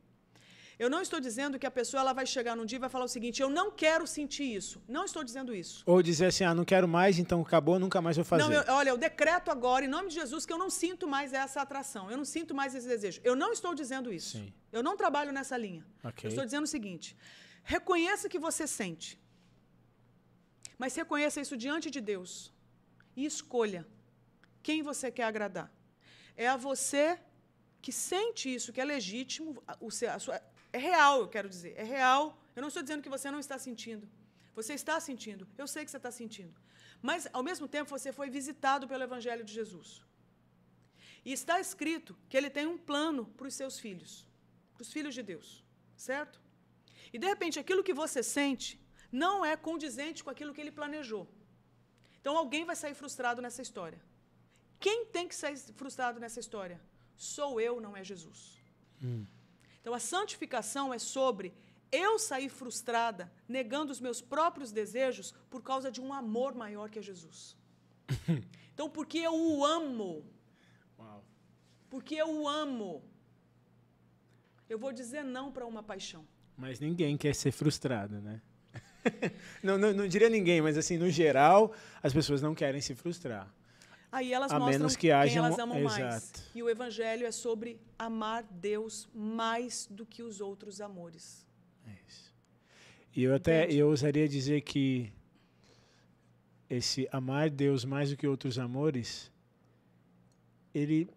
Speaker 2: Eu não estou dizendo que a pessoa ela vai chegar num dia e vai falar o seguinte: eu não quero sentir isso. Não estou dizendo isso.
Speaker 1: Ou dizer assim: ah, não quero mais, então acabou, nunca mais vou fazer. Não, eu,
Speaker 2: olha, eu decreto agora, em nome de Jesus, que eu não sinto mais essa atração, eu não sinto mais esse desejo. Eu não estou dizendo isso. Sim. Eu não trabalho nessa linha. Okay. Eu estou dizendo o seguinte: Reconheça que você sente. Mas reconheça isso diante de Deus. E escolha quem você quer agradar. É a você que sente isso, que é legítimo, o seu, sua, é real, eu quero dizer, é real. Eu não estou dizendo que você não está sentindo. Você está sentindo. Eu sei que você está sentindo. Mas, ao mesmo tempo, você foi visitado pelo Evangelho de Jesus. E está escrito que ele tem um plano para os seus filhos, para os filhos de Deus, certo? E de repente aquilo que você sente não é condizente com aquilo que ele planejou. Então alguém vai sair frustrado nessa história. Quem tem que sair frustrado nessa história? Sou eu, não é Jesus. Hum. Então a santificação é sobre eu sair frustrada, negando os meus próprios desejos por causa de um amor maior que é Jesus. então, porque eu o amo, Uau. porque eu o amo, eu vou dizer não para uma paixão.
Speaker 1: Mas ninguém quer ser frustrado, né? não, não, não, diria ninguém, mas assim, no geral, as pessoas não querem se frustrar. Aí elas a mostram menos que hajam... quem elas amam Exato. mais.
Speaker 2: E o evangelho é sobre amar Deus mais do que os outros amores. É isso.
Speaker 1: E eu até eu ousaria dizer que esse amar Deus mais do que outros amores, ele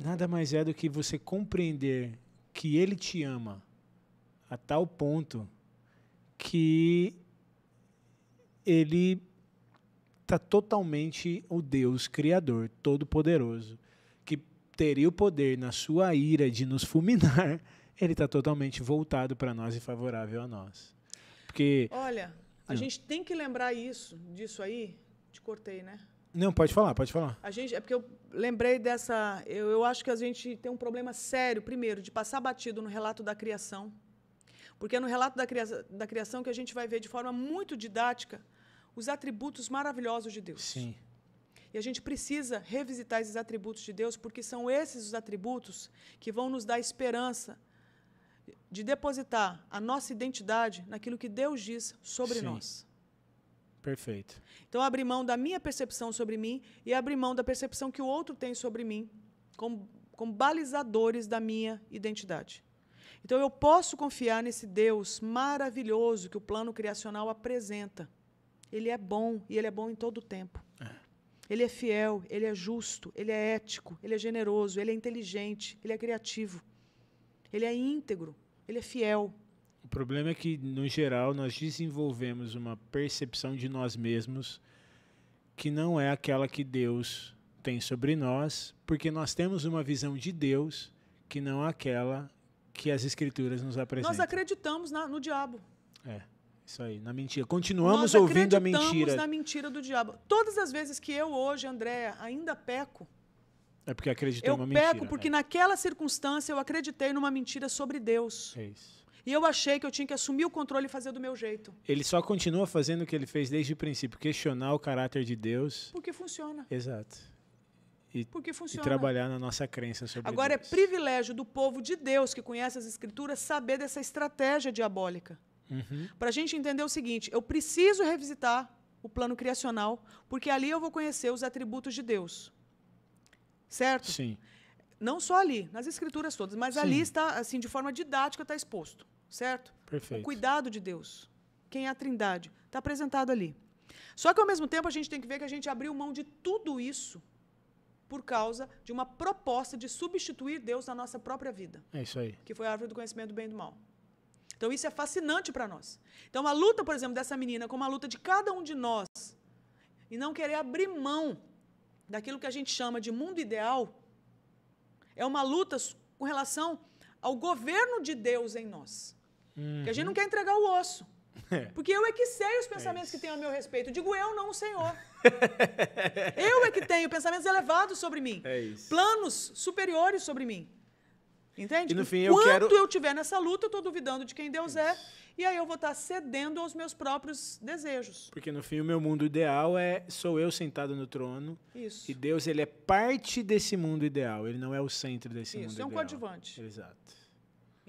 Speaker 1: nada mais é do que você compreender que ele te ama a tal ponto que ele está totalmente o Deus Criador, Todo-Poderoso, que teria o poder na sua ira de nos fulminar, ele está totalmente voltado para nós e favorável a nós. Porque. Olha,
Speaker 2: a hum. gente tem que lembrar isso, disso aí. Te cortei, né?
Speaker 1: Não, pode falar, pode falar.
Speaker 2: A gente, é porque eu lembrei dessa. Eu, eu acho que a gente tem um problema sério, primeiro, de passar batido no relato da criação porque é no relato da criação, da criação que a gente vai ver de forma muito didática os atributos maravilhosos de Deus. Sim. E a gente precisa revisitar esses atributos de Deus, porque são esses os atributos que vão nos dar esperança de depositar a nossa identidade naquilo que Deus diz sobre Sim. nós. Perfeito. Então, abrir mão da minha percepção sobre mim e abrir mão da percepção que o outro tem sobre mim, como, como balizadores da minha identidade. Então eu posso confiar nesse Deus maravilhoso que o plano criacional apresenta. Ele é bom e ele é bom em todo o tempo. É. Ele é fiel, ele é justo, ele é ético, ele é generoso, ele é inteligente, ele é criativo. Ele é íntegro, ele é fiel.
Speaker 1: O problema é que, no geral, nós desenvolvemos uma percepção de nós mesmos que não é aquela que Deus tem sobre nós, porque nós temos uma visão de Deus que não é aquela que as escrituras nos apresentam. Nós
Speaker 2: acreditamos na, no diabo.
Speaker 1: É, isso aí, na mentira. Continuamos Nós ouvindo a mentira. Acreditamos na
Speaker 2: mentira do diabo. Todas as vezes que eu hoje, Andréa, ainda peco.
Speaker 1: É porque acreditei numa mentira. Eu peco porque é.
Speaker 2: naquela circunstância eu acreditei numa mentira sobre Deus. É isso. E eu achei que eu tinha que assumir o controle e fazer do meu jeito.
Speaker 1: Ele só continua fazendo o que ele fez desde o princípio, questionar o caráter de Deus.
Speaker 2: Porque funciona.
Speaker 1: Exato e, Porque funciona. e trabalhar na nossa crença sobre Agora, é
Speaker 2: Deus. é privilégio do povo de Deus que conhece as Escrituras saber dessa estratégia diabólica. Uhum. Para a gente entender o seguinte: eu preciso revisitar o plano criacional, porque ali eu vou conhecer os atributos de Deus. Certo? Sim. Não só ali, nas escrituras todas, mas Sim. ali está, assim, de forma didática, está exposto. Certo? Perfeito. O cuidado de Deus. Quem é a trindade? Está apresentado ali. Só que, ao mesmo tempo, a gente tem que ver que a gente abriu mão de tudo isso por causa de uma proposta de substituir Deus na nossa própria vida. É isso aí. Que foi a árvore do conhecimento do bem e do mal. Então isso é fascinante para nós. Então a luta, por exemplo, dessa menina, como a luta de cada um de nós, e não querer abrir mão daquilo que a gente chama de mundo ideal, é uma luta com relação ao governo de Deus em nós. Uhum. Que a gente não uhum. quer entregar o osso. É. Porque eu é que sei os é pensamentos é que tenho a meu respeito. Digo eu, não o Senhor. eu é que tenho pensamentos elevados sobre mim. É planos superiores sobre mim. Entende? E no fim, eu quero... eu tiver nessa luta, eu estou duvidando de quem Deus é. E aí eu vou estar tá cedendo aos meus próprios desejos.
Speaker 1: Porque no fim, o meu mundo ideal é sou eu sentado no trono. Isso. E Deus, ele é parte desse mundo ideal. Ele não é o centro desse Isso, mundo ideal. Isso, é um ideal. coadjuvante.
Speaker 2: Exato.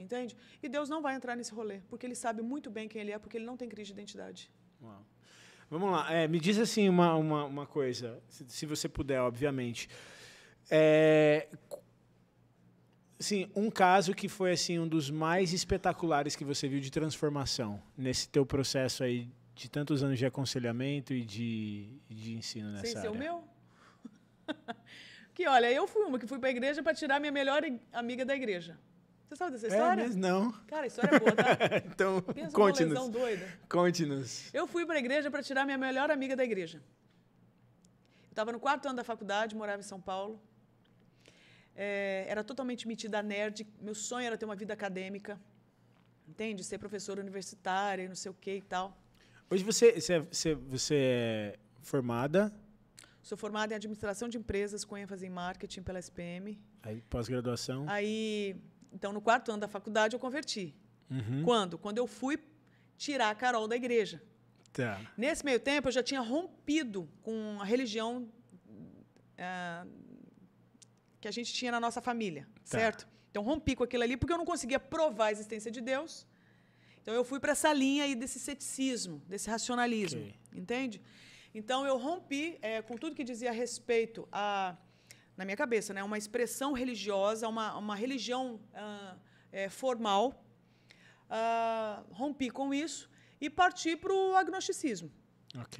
Speaker 2: Entende? E Deus não vai entrar nesse rolê, porque ele sabe muito bem quem ele é, porque ele não tem crise de identidade. Uau.
Speaker 1: Vamos lá. É, me diz assim uma, uma, uma coisa, se, se, você puder, obviamente. É, sim, um caso que foi assim um dos mais espetaculares que você viu de transformação nesse teu processo aí de tantos anos de aconselhamento e de, de ensino nessa Sem área. Sem ser
Speaker 2: o meu? que olha, eu fui uma que fui para a igreja para tirar minha melhor amiga da igreja. Você sabe dessa é história? É mas não. Cara, a história é boa, tá? então, Pensa conte-nos.
Speaker 1: Conte-nos.
Speaker 2: Eu fui para a igreja para tirar minha melhor amiga da igreja. Eu estava no quarto ano da faculdade, morava em São Paulo. É, era totalmente metida nerd. Meu sonho era ter uma vida acadêmica, entende? Ser professora universitária, não sei o que e tal.
Speaker 1: Hoje você, você, você é formada?
Speaker 2: Sou formada em administração de empresas com ênfase em marketing pela SPM.
Speaker 1: Aí pós-graduação?
Speaker 2: Aí então, no quarto ano da faculdade, eu converti.
Speaker 1: Uhum. Quando?
Speaker 2: Quando eu fui tirar a Carol da igreja. Tá. Nesse meio tempo, eu já tinha rompido com a religião eh, que a gente tinha na nossa família, tá. certo? Então, rompi com aquilo ali porque eu não conseguia provar a existência de Deus. Então, eu fui para essa linha aí desse ceticismo, desse racionalismo, okay. entende? Então, eu rompi é, com tudo que dizia a respeito a na minha cabeça, né, uma expressão religiosa, uma, uma religião uh, é, formal. Uh, rompi com isso e parti para o agnosticismo.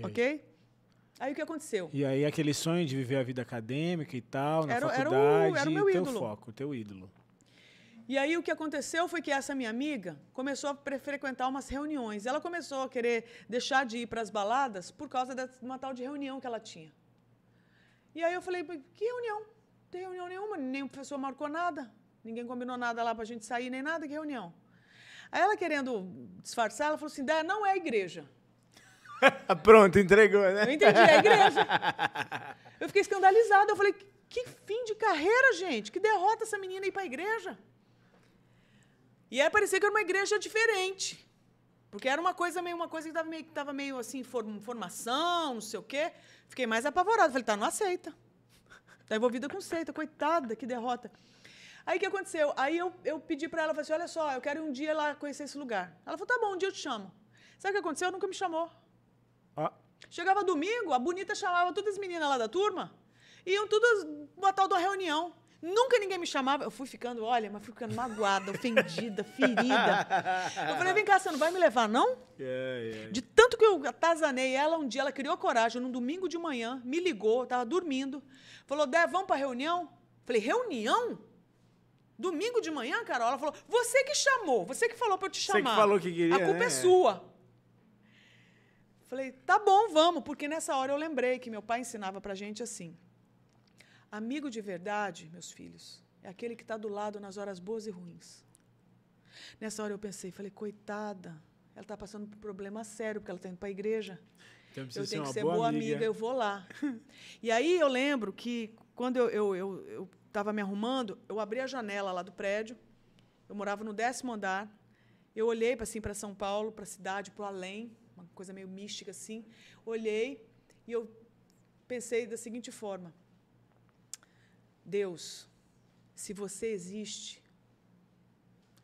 Speaker 2: Ok. Aí o que aconteceu?
Speaker 1: E aí aquele sonho de viver a vida acadêmica e tal, na era, faculdade, era o, era o meu teu ídolo. foco, teu ídolo.
Speaker 2: E aí o que aconteceu foi que essa minha amiga começou a frequentar umas reuniões. Ela começou a querer deixar de ir para as baladas por causa de uma tal de reunião que ela tinha. E aí eu falei, que reunião? Não tem reunião nenhuma, nem o professor marcou nada, ninguém combinou nada lá para a gente sair, nem nada, que reunião. Aí ela querendo disfarçar, ela falou assim, não é igreja.
Speaker 1: Pronto, entregou, né? Eu entendi, é igreja.
Speaker 2: Eu fiquei escandalizada, eu falei, que fim de carreira, gente, que derrota essa menina ir para a igreja. E aí parecia que era uma igreja diferente. Porque era uma coisa meio, uma coisa que tava meio, que tava meio assim, formação, não sei o quê. Fiquei mais apavorada. Falei, tá, não aceita. Tá envolvida com seita, coitada, que derrota. Aí o que aconteceu? Aí eu, eu pedi para ela, falei assim, olha só, eu quero um dia lá conhecer esse lugar. Ela falou, tá bom, um dia eu te chamo. Sabe o que aconteceu? Nunca me chamou. Ah. Chegava domingo, a bonita chamava todas as meninas lá da turma, iam todas botar tal da reunião. Nunca ninguém me chamava. Eu fui ficando, olha, mas fui ficando magoada, ofendida, ferida. Eu falei, vem cá, você não vai me levar, não?
Speaker 1: Yeah, é, yeah. É. De
Speaker 2: tanto que eu atazanei ela, um dia ela criou coragem, num domingo de manhã, me ligou, eu tava dormindo. Falou, Dé, vamos pra reunião? Eu falei, reunião? Domingo de manhã, Carol? Ela falou, você que chamou, você que falou para eu te chamar. Você que falou que queria, A culpa é né? é sua. falei, tá bom, vamos, porque nessa hora eu lembrei que meu pai ensinava pra gente assim. Amigo de verdade, meus filhos, é aquele que está do lado nas horas boas e ruins. Nessa hora eu pensei, falei, coitada, ela está passando por um problema sério, porque ela está indo para a igreja. Então, eu tenho que ser boa, boa amiga. amiga. eu vou lá. e aí eu lembro que quando eu estava me arrumando, eu abri a janela lá do prédio, eu morava no décimo andar, eu olhei para assim, São Paulo, para a cidade, para o além, uma coisa meio mística assim, olhei e eu pensei da seguinte forma, Deus, se você existe,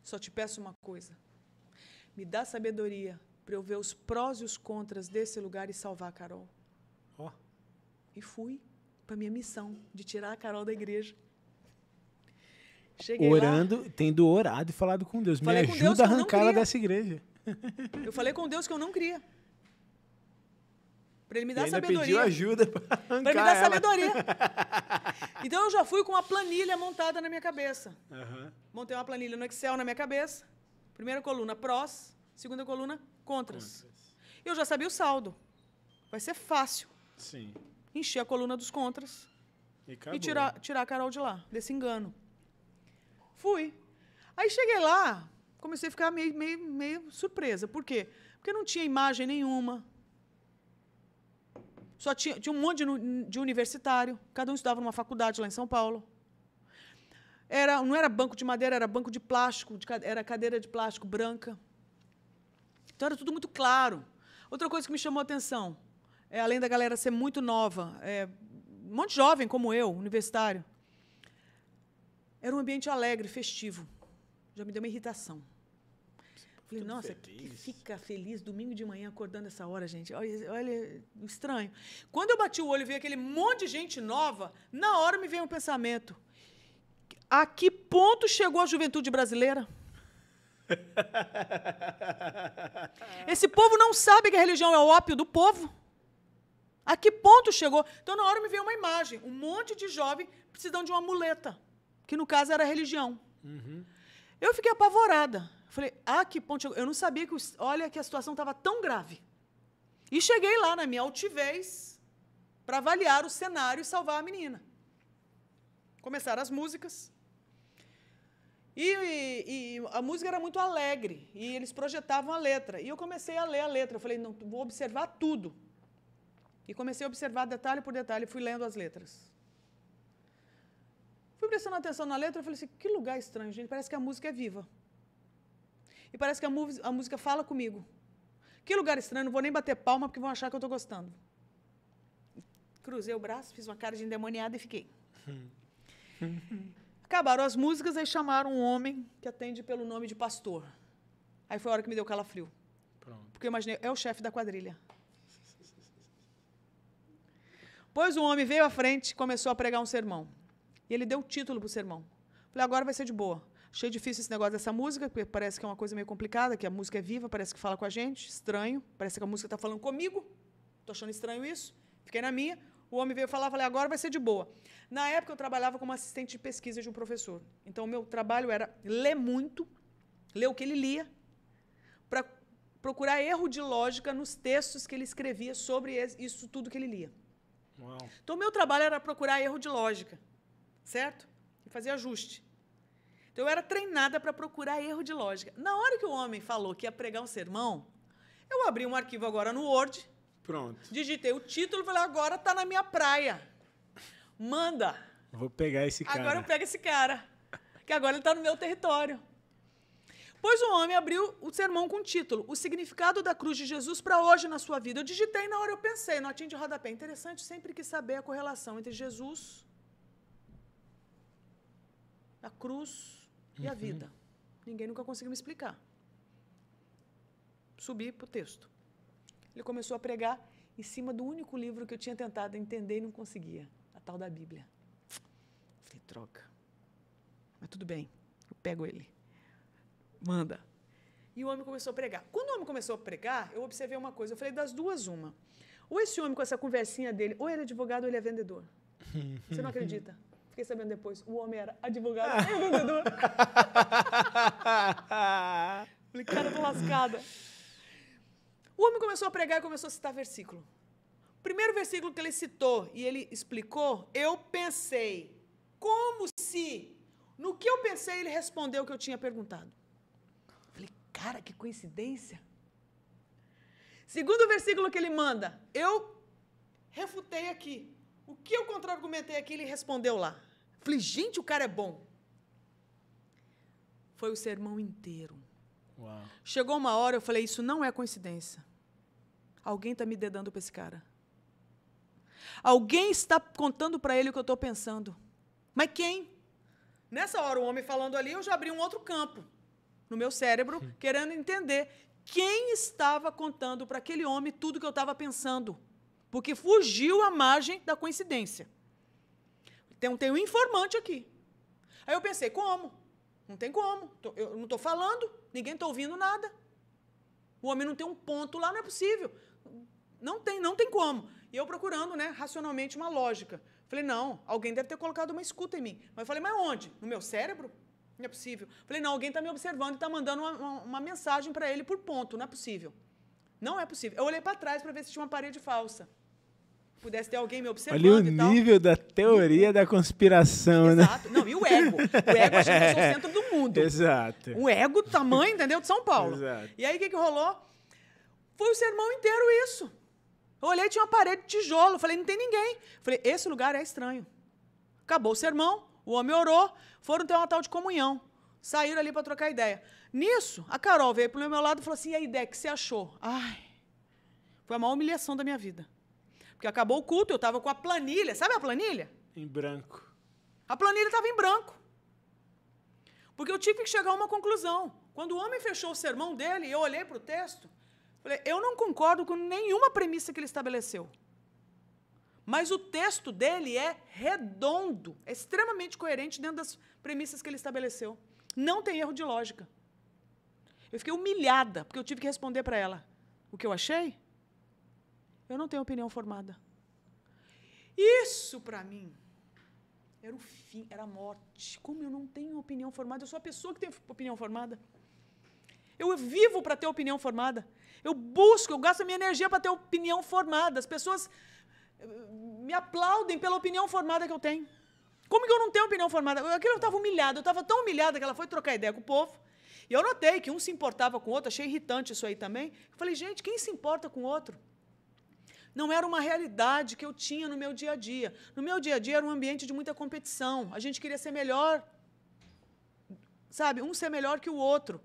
Speaker 2: só te peço uma coisa: me dá sabedoria para eu ver os prós e os contras desse lugar e salvar a Carol. Ó. Oh. E fui para minha missão de tirar a Carol da igreja. Cheguei Orando,
Speaker 1: lá, tendo orado e falado com Deus. Falei me ajuda a arrancá-la dessa igreja.
Speaker 2: Eu falei com Deus que eu não queria. Para ele me dar sabedoria. Pediu ajuda para me dar ela. sabedoria. Então eu já fui com uma planilha montada na minha cabeça. Uhum. Montei uma planilha no Excel na minha cabeça. Primeira coluna prós, segunda coluna contras. contras. Eu já sabia o saldo. Vai ser fácil. Sim. Encher a coluna dos contras
Speaker 1: e, e tirar,
Speaker 2: tirar a Carol de lá, desse engano. Fui. Aí cheguei lá, comecei a ficar meio, meio, meio surpresa. Por quê? Porque não tinha imagem nenhuma só tinha, tinha um monte de, de universitário, cada um estudava numa faculdade lá em São Paulo. Era, não era banco de madeira, era banco de plástico, de, era cadeira de plástico branca. Então era tudo muito claro. Outra coisa que me chamou a atenção, é, além da galera ser muito nova, é, um monte de jovem como eu, universitário, era um ambiente alegre, festivo. Já me deu uma irritação. Falei, Tudo nossa, que fica feliz domingo de manhã acordando essa hora, gente. Olha, olha, estranho. Quando eu bati o olho e vi aquele monte de gente nova, na hora me veio um pensamento. A que ponto chegou a juventude brasileira? Esse povo não sabe que a religião é o ópio do povo. A que ponto chegou? Então, na hora me veio uma imagem: um monte de jovem precisando de uma muleta, que no caso era a religião. Uhum. Eu fiquei apavorada. Falei, ah, que ponte. Eu não sabia que. Olha, que a situação estava tão grave. E cheguei lá na minha altivez para avaliar o cenário e salvar a menina. Começaram as músicas. E, e, e, a música era muito alegre. E eles projetavam a letra. E eu comecei a ler a letra. Eu falei, não, vou observar tudo. E comecei a observar detalhe por detalhe, fui lendo as letras. Fui prestando atenção na letra e falei assim: que lugar estranho, gente. Parece que a música é viva. E parece que a, a música fala comigo. Que lugar estranho, não vou nem bater palma porque vão achar que eu estou gostando. Cruzei o braço, fiz uma cara de endemoniada e fiquei. Acabaram as músicas, aí chamaram um homem que atende pelo nome de pastor. Aí foi a hora que me deu calafrio. Pronto. Porque eu imaginei, é o chefe da quadrilha. Pois o homem veio à frente e começou a pregar um sermão. E ele deu o título pro sermão. Falei, agora vai ser de boa. Achei difícil esse negócio dessa música, porque parece que é uma coisa meio complicada, que a música é viva, parece que fala com a gente, estranho, parece que a música está falando comigo. Tô achando estranho isso. Fiquei na minha. O homem veio falar, falei, agora vai ser de boa. Na época eu trabalhava como assistente de pesquisa de um professor. Então o meu trabalho era ler muito, ler o que ele lia, para procurar erro de lógica nos textos que ele escrevia sobre isso tudo que ele lia. Uau. Então o meu trabalho era procurar erro de lógica certo? E fazer ajuste. Então eu era treinada para procurar erro de lógica. Na hora que o homem falou que ia pregar um sermão, eu abri um arquivo agora no Word. Pronto. Digitei o título e falei, agora tá na minha praia. Manda.
Speaker 1: Vou pegar esse cara. Agora eu
Speaker 2: pego esse cara. Que agora ele está no meu território. Pois o homem abriu o sermão com o título O Significado da Cruz de Jesus para Hoje na Sua Vida. Eu digitei na hora, eu pensei, notinha de rodapé. Interessante sempre que saber a correlação entre Jesus a cruz uhum. e a uhum. vida. Ninguém nunca conseguiu me explicar. Subi para o texto. Ele começou a pregar em cima do único livro que eu tinha tentado entender e não conseguia, a tal da Bíblia. Falei, troca. Mas tudo bem, eu pego ele. Manda. E o homem começou a pregar. Quando o homem começou a pregar, eu observei uma coisa. Eu falei, das duas, uma. Ou esse homem com essa conversinha dele, ou ele é advogado ou ele é vendedor. Você não acredita? Fiquei sabendo depois, o homem era advogado ah. e vendedor. Falei, cara, tô lascada. O homem começou a pregar e começou a citar versículo. O primeiro versículo que ele citou e ele explicou, eu pensei, como se. No que eu pensei, ele respondeu o que eu tinha perguntado. Falei, cara, que coincidência. Segundo versículo que ele manda, eu refutei aqui. O que eu contra-argumentei aqui, ele respondeu lá. Falei, gente, o cara é bom. Foi o sermão inteiro. Uau. Chegou uma hora, eu falei, isso não é coincidência. Alguém está me dedando para esse cara. Alguém está contando para ele o que eu estou pensando. Mas quem? Nessa hora, o homem falando ali, eu já abri um outro campo no meu cérebro, querendo entender quem estava contando para aquele homem tudo que eu estava pensando. Porque fugiu a margem da coincidência. Tem um, tem um informante aqui. Aí eu pensei, como? Não tem como. Eu não estou falando, ninguém está ouvindo nada. O homem não tem um ponto lá, não é possível. Não tem, não tem como. E eu procurando, né, racionalmente uma lógica. Falei, não, alguém deve ter colocado uma escuta em mim. Mas eu falei, mas onde? No meu cérebro? Não é possível. Falei, não, alguém está me observando e está mandando uma, uma, uma mensagem para ele por ponto. Não é possível. Não é possível. Eu olhei para trás para ver se tinha uma parede falsa pudesse ter alguém me observando. Olha o
Speaker 1: nível da teoria da conspiração, né? Exato.
Speaker 2: né? Não, e o ego. O ego achando que eu sou o centro
Speaker 1: do mundo. Exato.
Speaker 2: O ego do tamanho, entendeu? De São Paulo. Exato. E aí o que, que rolou? Foi o sermão inteiro isso. Eu olhei, tinha uma parede de tijolo. Falei, não tem ninguém. Falei, esse lugar é estranho. Acabou o sermão, o homem orou, foram ter uma tal de comunhão. Saíram ali para trocar ideia. Nisso, a Carol veio para o meu lado e falou assim: e a ideia que você achou? Ai, foi a maior humilhação da minha vida. Porque acabou o culto, eu estava com a planilha. Sabe a planilha?
Speaker 1: Em branco.
Speaker 2: A planilha estava em branco. Porque eu tive que chegar a uma conclusão. Quando o homem fechou o sermão dele, eu olhei para o texto, falei, eu não concordo com nenhuma premissa que ele estabeleceu. Mas o texto dele é redondo, é extremamente coerente dentro das premissas que ele estabeleceu. Não tem erro de lógica. Eu fiquei humilhada, porque eu tive que responder para ela. O que eu achei? Eu não tenho opinião formada. Isso para mim era o fim, era a morte. Como eu não tenho opinião formada, eu sou a pessoa que tem opinião formada. Eu vivo para ter opinião formada. Eu busco, eu gasto a minha energia para ter opinião formada. As pessoas eh, me aplaudem pela opinião formada que eu tenho. Como que eu não tenho opinião formada? Aquilo eu estava humilhada, eu estava tão humilhada que ela foi trocar ideia com o povo. E eu notei que um se importava com o outro, achei irritante isso aí também. Eu falei, gente, quem se importa com o outro? não era uma realidade que eu tinha no meu dia a dia. No meu dia a dia era um ambiente de muita competição. A gente queria ser melhor, sabe? Um ser melhor que o outro.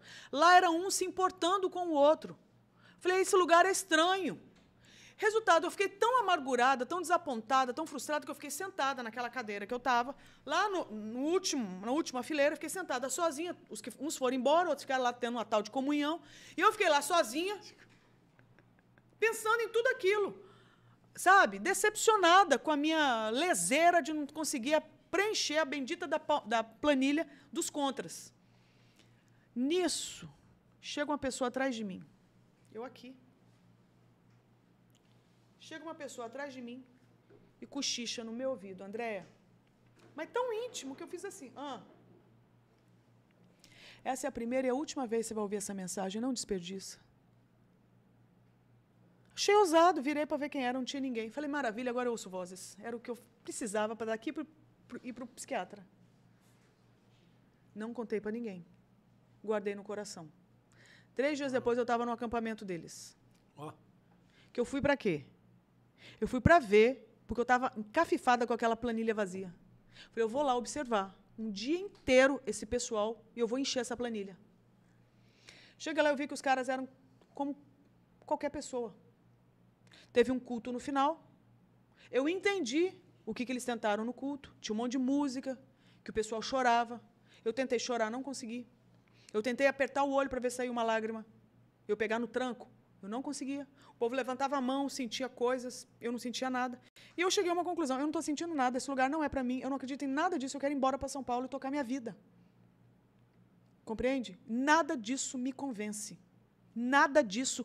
Speaker 2: Lá era um se importando com o outro. Falei, esse lugar é estranho. Resultado, eu fiquei tão amargurada, tão desapontada, tão frustrada que eu fiquei sentada naquela cadeira que eu estava, lá no, no, último, na última fileira, eu fiquei sentada sozinha. Os que, uns foram embora, outros ficaram lá tendo uma tal de comunhão. E eu fiquei lá sozinha, pensando em tudo aquilo sabe, decepcionada com a minha leseira de não conseguir preencher a bendita da, da planilha dos contras. Nisso, chega uma pessoa atrás de mim. Eu aqui. Chega uma pessoa atrás de mim e cochicha no meu ouvido, Andréia. Mas tão íntimo que eu fiz assim. Ah. Essa é a primeira e a última vez que você vai ouvir essa mensagem. Não desperdiça. Achei ousado, virei para ver quem era, não tinha ninguém. Falei, maravilha, agora eu ouço vozes. Era o que eu precisava para daqui pro, pro, ir para o psiquiatra. Não contei para ninguém. Guardei no coração. Três dias depois eu estava no acampamento deles. Oh. Que eu fui para quê? Eu fui para ver, porque eu estava encafifada com aquela planilha vazia. Falei, eu vou lá observar um dia inteiro esse pessoal e eu vou encher essa planilha. Chega lá, eu vi que os caras eram como qualquer pessoa. Teve um culto no final. Eu entendi o que, que eles tentaram no culto. Tinha um monte de música, que o pessoal chorava. Eu tentei chorar, não consegui. Eu tentei apertar o olho para ver sair uma lágrima. Eu pegar no tranco, eu não conseguia. O povo levantava a mão, sentia coisas, eu não sentia nada. E eu cheguei a uma conclusão: eu não estou sentindo nada, esse lugar não é para mim, eu não acredito em nada disso, eu quero ir embora para São Paulo e tocar minha vida. Compreende? Nada disso me convence. Nada disso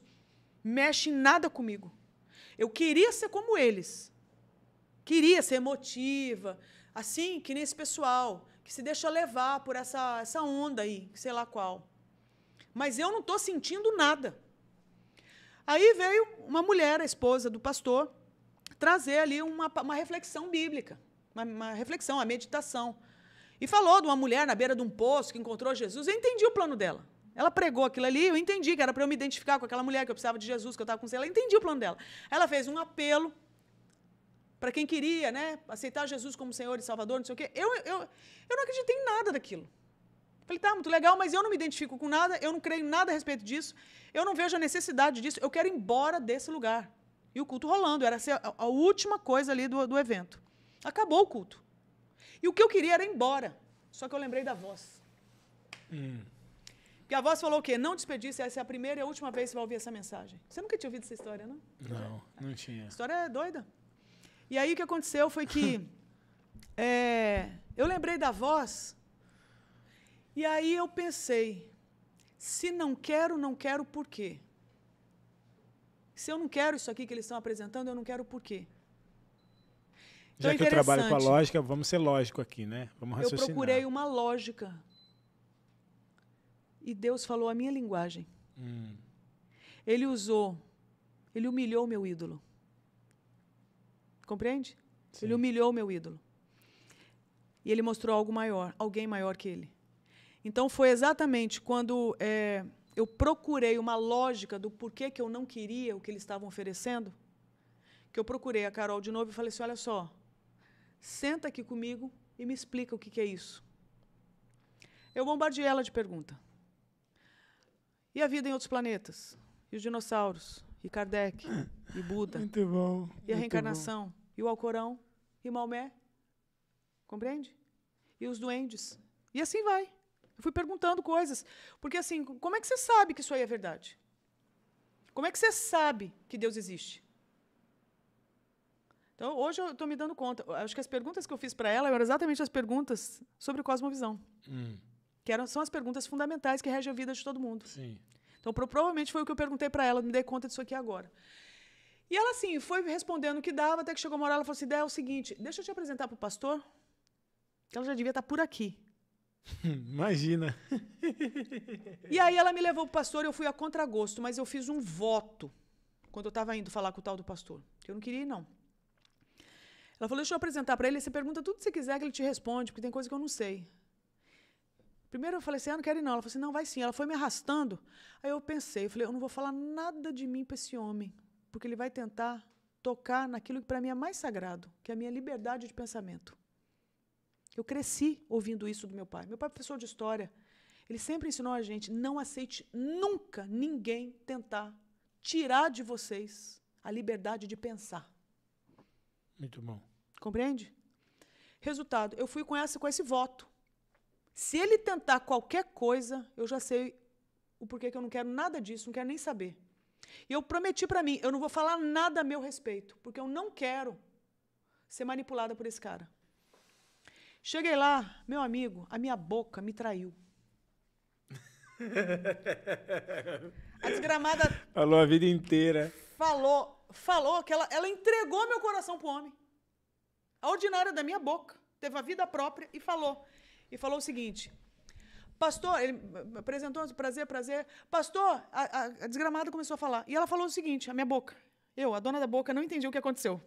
Speaker 2: mexe em nada comigo. Eu queria ser como eles. Queria ser emotiva, assim que nem esse pessoal, que se deixa levar por essa, essa onda aí, sei lá qual. Mas eu não estou sentindo nada. Aí veio uma mulher, a esposa do pastor, trazer ali uma, uma reflexão bíblica, uma, uma reflexão, a meditação. E falou de uma mulher na beira de um poço que encontrou Jesus. Eu entendi o plano dela. Ela pregou aquilo ali, eu entendi que era para eu me identificar com aquela mulher, que eu precisava de Jesus, que eu estava com você. Ela entendia o plano dela. Ela fez um apelo para quem queria né, aceitar Jesus como Senhor e Salvador, não sei o quê. Eu, eu, eu não acreditei em nada daquilo. Falei, tá, muito legal, mas eu não me identifico com nada, eu não creio em nada a respeito disso, eu não vejo a necessidade disso, eu quero ir embora desse lugar. E o culto rolando, era a, a última coisa ali do, do evento. Acabou o culto. E o que eu queria era ir embora, só que eu lembrei da voz. Hum. Porque a voz falou o quê? Não despedisse, essa é a primeira e a última vez que você vai ouvir essa mensagem. Você nunca tinha ouvido essa história, não?
Speaker 1: Né? Não, não tinha. A
Speaker 2: história é doida. E aí o que aconteceu foi que é, eu lembrei da voz e aí eu pensei, se não quero, não quero por quê? Se eu não quero isso aqui que eles estão apresentando, eu não quero por quê? Então, Já que eu trabalho com a lógica,
Speaker 1: vamos ser lógico aqui, né? Vamos raciocinar. Eu procurei
Speaker 2: uma lógica e Deus falou a minha linguagem. Hum. Ele usou, ele humilhou o meu ídolo. Compreende? Sim. Ele humilhou o meu ídolo. E ele mostrou algo maior, alguém maior que ele. Então foi exatamente quando é, eu procurei uma lógica do porquê que eu não queria o que eles estavam oferecendo, que eu procurei a Carol de novo e falei assim: olha só, senta aqui comigo e me explica o que, que é isso. Eu bombardeei ela de pergunta. E a vida em outros planetas? E os dinossauros? E Kardec? E Buda? Muito bom. E a reencarnação? Bom. E o Alcorão? E Maomé? Compreende? E os duendes? E assim vai. Eu fui perguntando coisas. Porque, assim, como é que você sabe que isso aí é verdade? Como é que você sabe que Deus existe? Então, hoje eu estou me dando conta. Acho que as perguntas que eu fiz para ela eram exatamente as perguntas sobre cosmovisão. Hum. Que eram, são as perguntas fundamentais que regem a vida de todo mundo. Sim. Então, provavelmente foi o que eu perguntei para ela, me dei conta disso aqui agora. E ela, assim, foi respondendo o que dava, até que chegou uma hora, ela falou assim, é o seguinte, deixa eu te apresentar pro pastor, que ela já devia estar tá por aqui.
Speaker 1: Imagina.
Speaker 2: E aí ela me levou pro pastor, eu fui a contragosto, mas eu fiz um voto quando eu estava indo falar com o tal do pastor, que eu não queria ir, não. Ela falou, deixa eu apresentar para ele, você pergunta tudo que você quiser que ele te responde, porque tem coisa que eu não sei. Primeiro eu falei assim, ah, não quero ir não. Ela falou assim, não, vai sim. Ela foi me arrastando. Aí eu pensei, eu falei, eu não vou falar nada de mim para esse homem, porque ele vai tentar tocar naquilo que para mim é mais sagrado, que é a minha liberdade de pensamento. Eu cresci ouvindo isso do meu pai. Meu pai é professor de história. Ele sempre ensinou a gente, não aceite nunca ninguém tentar tirar de vocês a liberdade de pensar. Muito bom. Compreende? Resultado, eu fui com essa com esse voto. Se ele tentar qualquer coisa, eu já sei o porquê que eu não quero nada disso, não quero nem saber. E eu prometi para mim, eu não vou falar nada a meu respeito, porque eu não quero ser manipulada por esse cara. Cheguei lá, meu amigo, a minha boca me traiu. A desgramada.
Speaker 1: Falou a vida inteira.
Speaker 2: Falou, falou que ela, ela entregou meu coração pro homem. A ordinária da minha boca. Teve a vida própria e falou e falou o seguinte: Pastor, ele apresentou, prazer, prazer. Pastor, a, a, desgramada começou a falar. E ela falou o seguinte: a minha boca. Eu, a dona da boca, não entendi o que aconteceu.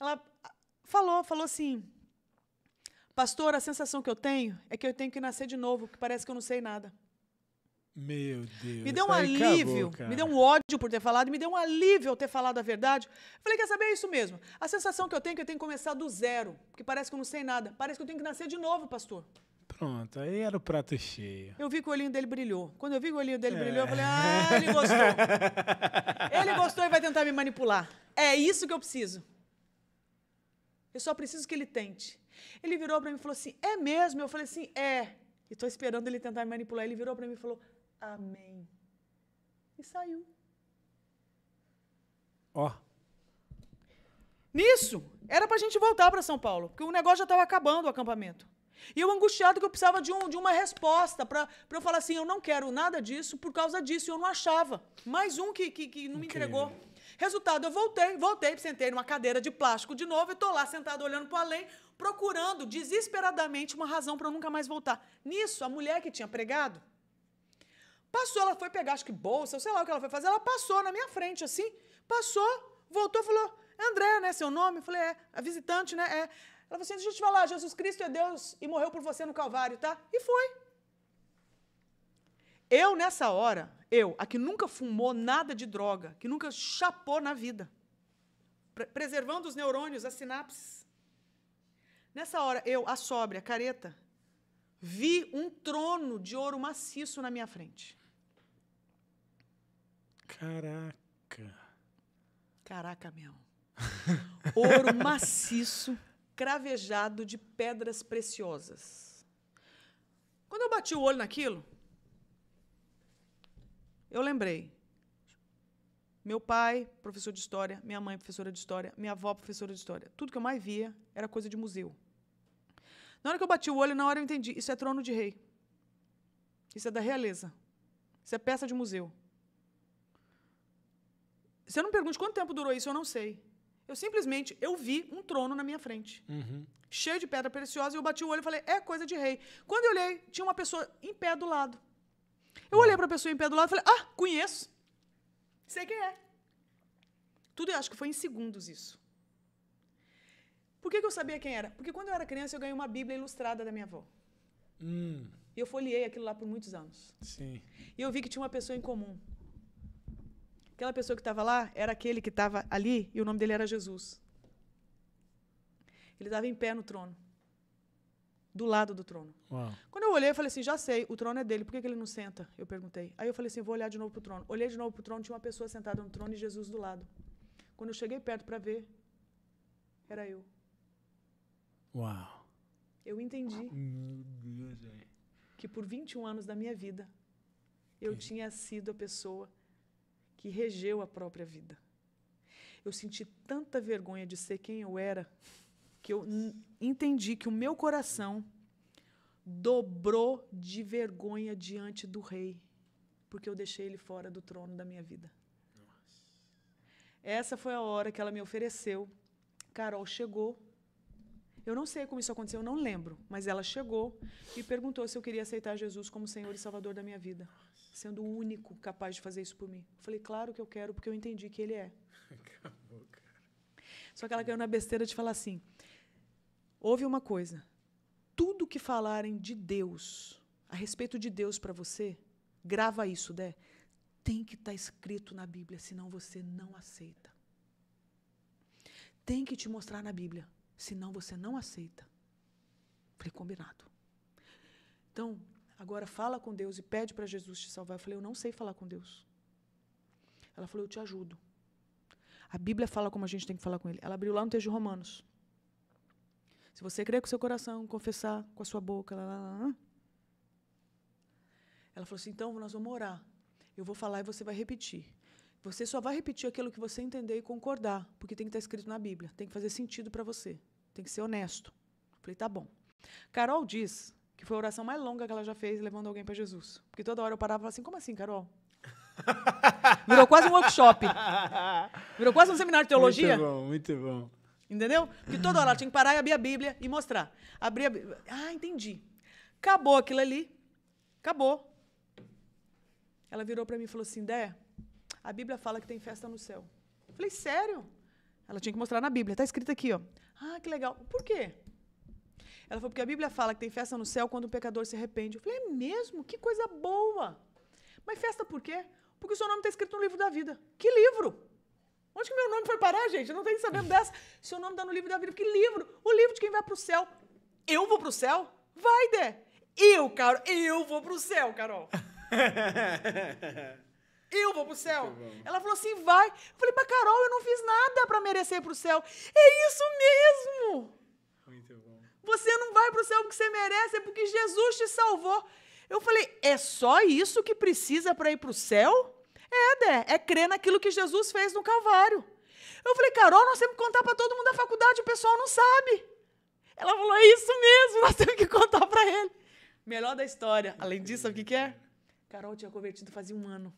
Speaker 2: Ela ah, falou, falou assim: Pastor, a sensação que eu tenho é que eu tenho que nascer de novo, que parece que eu não sei nada.
Speaker 1: Meu Deus. Me deu um alívio, acabou, me deu um
Speaker 2: ódio por ter falado, me deu um alívio ter falado a verdade. Falei, quer saber é isso mesmo? A sensação que eu tenho é que eu tenho que começar do zero, porque parece que eu não sei nada. Parece que eu tenho que nascer de novo, pastor.
Speaker 1: Pronto, aí era o prato cheio.
Speaker 2: Eu vi que o olhinho dele brilhou. Quando eu vi que o olhinho dele é. brilhou, eu falei, ah, ele gostou. ele gostou e vai tentar me manipular. É isso que eu preciso. Eu só preciso que ele tente. Ele virou para mim e falou assim, é mesmo? Eu falei assim, é. E estou esperando ele tentar me manipular. Ele virou para mim e falou, Amém. E saiu. Ó. Oh. Nisso, era para a gente voltar para São Paulo, porque o negócio já estava acabando o acampamento. E eu angustiado que eu precisava de, um, de uma resposta para eu falar assim, eu não quero nada disso por causa disso, eu não achava. Mais um que, que, que não me okay. entregou. Resultado, eu voltei, voltei, sentei numa cadeira de plástico de novo e estou lá sentado olhando para além, procurando desesperadamente uma razão para eu nunca mais voltar. Nisso, a mulher que tinha pregado, Passou, ela foi pegar, acho que bolsa, sei lá o que ela foi fazer. Ela passou na minha frente, assim. Passou, voltou falou: André, né? Seu nome? Eu falei: É, a visitante, né? É. Ela falou assim: Deixa eu te falar, Jesus Cristo é Deus e morreu por você no Calvário, tá? E foi. Eu, nessa hora, eu, a que nunca fumou nada de droga, que nunca chapou na vida, pre preservando os neurônios, as sinapses. Nessa hora, eu, a sóbria, careta, vi um trono de ouro maciço na minha frente.
Speaker 1: Caraca.
Speaker 2: Caraca meu! Ouro maciço, cravejado de pedras preciosas. Quando eu bati o olho naquilo, eu lembrei. Meu pai, professor de história, minha mãe, professora de história, minha avó, professora de história. Tudo que eu mais via era coisa de museu. Na hora que eu bati o olho, na hora eu entendi: isso é trono de rei. Isso é da realeza. Isso é peça de museu. Se eu não pergunte quanto tempo durou isso, eu não sei. Eu simplesmente eu vi um trono na minha frente, uhum. cheio de pedra preciosa, e eu bati o olho e falei: é coisa de rei. Quando eu olhei, tinha uma pessoa em pé do lado. Eu olhei para a pessoa em pé do lado e falei: ah, conheço. Sei quem é. Tudo eu acho que foi em segundos isso. Por que, que eu sabia quem era? Porque quando eu era criança, eu ganhei uma Bíblia ilustrada da minha avó. Hum. E eu foliei aquilo lá por muitos anos. Sim. E eu vi que tinha uma pessoa em comum. Aquela pessoa que estava lá era aquele que estava ali e o nome dele era Jesus. Ele estava em pé no trono. Do lado do trono. Uau. Quando eu olhei, eu falei assim: já sei, o trono é dele, por que, que ele não senta? Eu perguntei. Aí eu falei assim: vou olhar de novo para o trono. Olhei de novo para o trono, tinha uma pessoa sentada no trono e Jesus do lado. Quando eu cheguei perto para ver, era eu. Uau! Eu entendi. Meu Deus, Que por 21 anos da minha vida, eu que... tinha sido a pessoa que regeu a própria vida. Eu senti tanta vergonha de ser quem eu era que eu entendi que o meu coração dobrou de vergonha diante do rei, porque eu deixei ele fora do trono da minha vida. Nossa. Essa foi a hora que ela me ofereceu. Carol chegou. Eu não sei como isso aconteceu, eu não lembro, mas ela chegou e perguntou se eu queria aceitar Jesus como Senhor e Salvador da minha vida sendo o único capaz de fazer isso por mim. Eu falei, claro que eu quero, porque eu entendi que ele é. Acabou, cara. Só que ela caiu na besteira de falar assim: houve uma coisa. Tudo que falarem de Deus, a respeito de Deus para você, grava isso, Dé. Tem que estar tá escrito na Bíblia, senão você não aceita. Tem que te mostrar na Bíblia, senão você não aceita. Falei, combinado. Então, Agora fala com Deus e pede para Jesus te salvar. Eu falei, eu não sei falar com Deus. Ela falou, eu te ajudo. A Bíblia fala como a gente tem que falar com Ele. Ela abriu lá no texto de Romanos. Se você crer com seu coração, confessar com a sua boca, lá, lá, lá. ela falou assim: então nós vamos orar. Eu vou falar e você vai repetir. Você só vai repetir aquilo que você entender e concordar, porque tem que estar tá escrito na Bíblia, tem que fazer sentido para você, tem que ser honesto. Eu falei, tá bom. Carol diz que foi a oração mais longa que ela já fez levando alguém para Jesus. Porque toda hora eu parava e falava assim: como assim, Carol? Virou quase um workshop. Virou quase um seminário de teologia. Muito
Speaker 1: bom, muito bom.
Speaker 2: Entendeu? Porque toda hora ela tinha que parar e abrir a Bíblia e mostrar. Abrir a Bíblia. Ah, entendi. Acabou aquilo ali. Acabou. Ela virou para mim e falou assim: Dé, a Bíblia fala que tem festa no céu. Eu falei: sério? Ela tinha que mostrar na Bíblia. Está escrito aqui, ó. Ah, que legal. Por quê? Ela falou, porque a Bíblia fala que tem festa no céu quando o pecador se arrepende. Eu falei, é mesmo? Que coisa boa! Mas festa por quê? Porque o seu nome está escrito no livro da vida. Que livro? Onde que meu nome foi parar, gente? Eu não tenho sabendo dessa. Seu nome está no livro da vida. Que livro? O livro de quem vai para o céu. Eu vou para o céu? Vai, Dé. Eu, Carol. Eu vou para o céu, Carol. eu vou pro céu. Ela falou assim, vai. Eu falei, pra Carol, eu não fiz nada para merecer pro céu. É isso mesmo! Você não vai para o céu porque você merece, é porque Jesus te salvou. Eu falei: é só isso que precisa para ir para o céu? É, Dé, é crer naquilo que Jesus fez no Calvário. Eu falei, Carol, nós temos que contar para todo mundo da faculdade, o pessoal não sabe. Ela falou, é isso mesmo, nós temos que contar para ele. Melhor da história. Além disso, sabe o que, que é? Carol tinha convertido fazia um ano.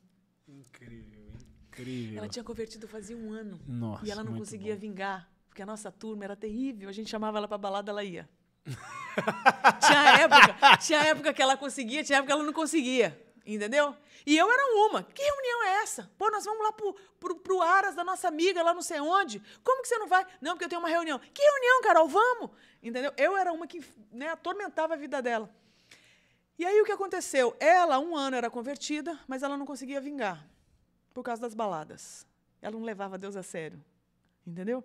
Speaker 2: Incrível,
Speaker 1: incrível. Ela tinha
Speaker 2: convertido fazia um ano. Nossa, e ela não conseguia bom. vingar, porque a nossa turma era terrível. A gente chamava ela para balada, ela ia. tinha época, tinha época que ela conseguia, tinha época que ela não conseguia. Entendeu? E eu era uma. Que reunião é essa? Pô, nós vamos lá pro, pro, pro Aras da nossa amiga, lá não sei onde. Como que você não vai? Não, porque eu tenho uma reunião. Que reunião, Carol? Vamos! Entendeu? Eu era uma que né, atormentava a vida dela. E aí o que aconteceu? Ela, um ano, era convertida, mas ela não conseguia vingar por causa das baladas. Ela não levava Deus a sério. Entendeu?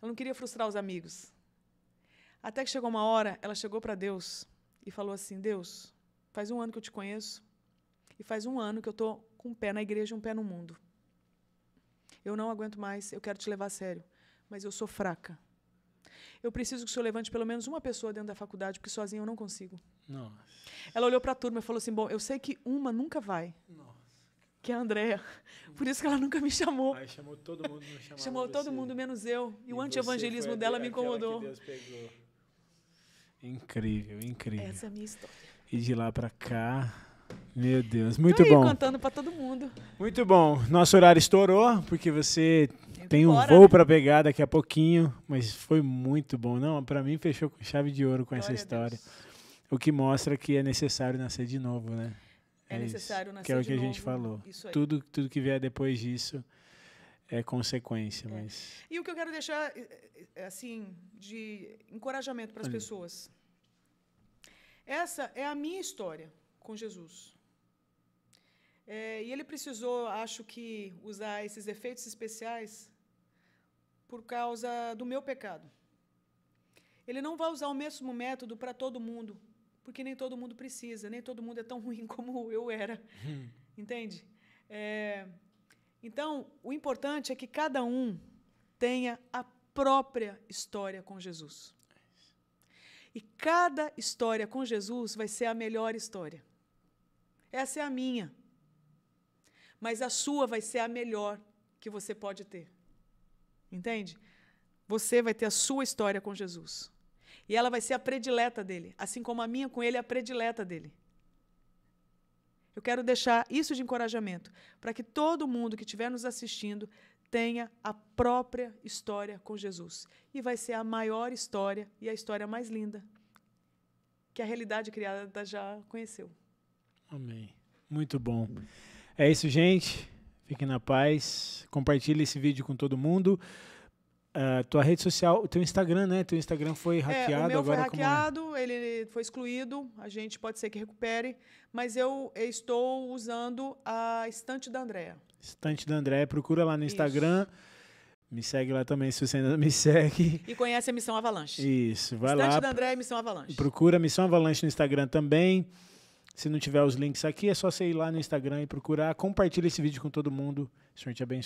Speaker 2: Ela não queria frustrar os amigos. Até que chegou uma hora, ela chegou para Deus e falou assim: Deus, faz um ano que eu te conheço e faz um ano que eu tô com um pé na igreja e um pé no mundo. Eu não aguento mais, eu quero te levar a sério, mas eu sou fraca. Eu preciso que o senhor levante pelo menos uma pessoa dentro da faculdade, porque sozinha eu não consigo. Nossa. Ela olhou para a turma e falou assim: Bom, eu sei que uma nunca vai. Nossa. Que é a Andrea. Por isso que ela nunca me chamou. Aí chamou todo mundo, chamou todo mundo menos eu. E, e o anti-evangelismo dela me incomodou. Que Deus pegou.
Speaker 1: Incrível, incrível. Essa é a minha história. E de lá para cá, meu Deus, muito Tô bom. contando
Speaker 2: para todo mundo.
Speaker 1: Muito bom. Nosso horário estourou, porque você tem embora, um voo né? para pegar daqui a pouquinho, mas foi muito bom. Não, para mim fechou com chave de ouro com Glória essa história. O que mostra que é necessário nascer de novo, né? É, é necessário nascer de novo. Que é o que a gente falou. Tudo, tudo que vier depois disso é consequência, é. mas.
Speaker 2: E o que eu quero deixar eh, eh, assim de encorajamento para as pessoas essa é a minha história com Jesus. É, e ele precisou, acho que, usar esses efeitos especiais por causa do meu pecado. Ele não vai usar o mesmo método para todo mundo, porque nem todo mundo precisa, nem todo mundo é tão ruim como eu era. Hum. Entende? É, então, o importante é que cada um tenha a própria história com Jesus. E cada história com Jesus vai ser a melhor história. Essa é a minha. Mas a sua vai ser a melhor que você pode ter. Entende? Você vai ter a sua história com Jesus. E ela vai ser a predileta dele, assim como a minha com ele é a predileta dele. Eu quero deixar isso de encorajamento para que todo mundo que estiver nos assistindo tenha a própria história com Jesus. E vai ser a maior história e a história mais linda que a realidade criada já conheceu.
Speaker 1: Amém. Muito bom. É isso, gente. Fiquem na paz. Compartilhe esse vídeo com todo mundo. Uh, tua rede social, o teu Instagram, né? Teu Instagram foi hackeado é, o meu agora. Foi é? hackeado,
Speaker 2: como ele foi excluído, a gente pode ser que recupere, mas eu estou usando a estante da Andréa.
Speaker 1: Estante da Andréa, procura lá no Instagram. Isso. Me segue lá também, se você ainda me segue.
Speaker 2: E conhece a Missão Avalanche.
Speaker 1: Isso, vai Estante lá. Estante da Andréa, e Missão Avalanche. Procura Missão Avalanche no Instagram também. Se não tiver os links aqui, é só você ir lá no Instagram e procurar. Compartilha esse vídeo com todo mundo. O Senhor te abençoe.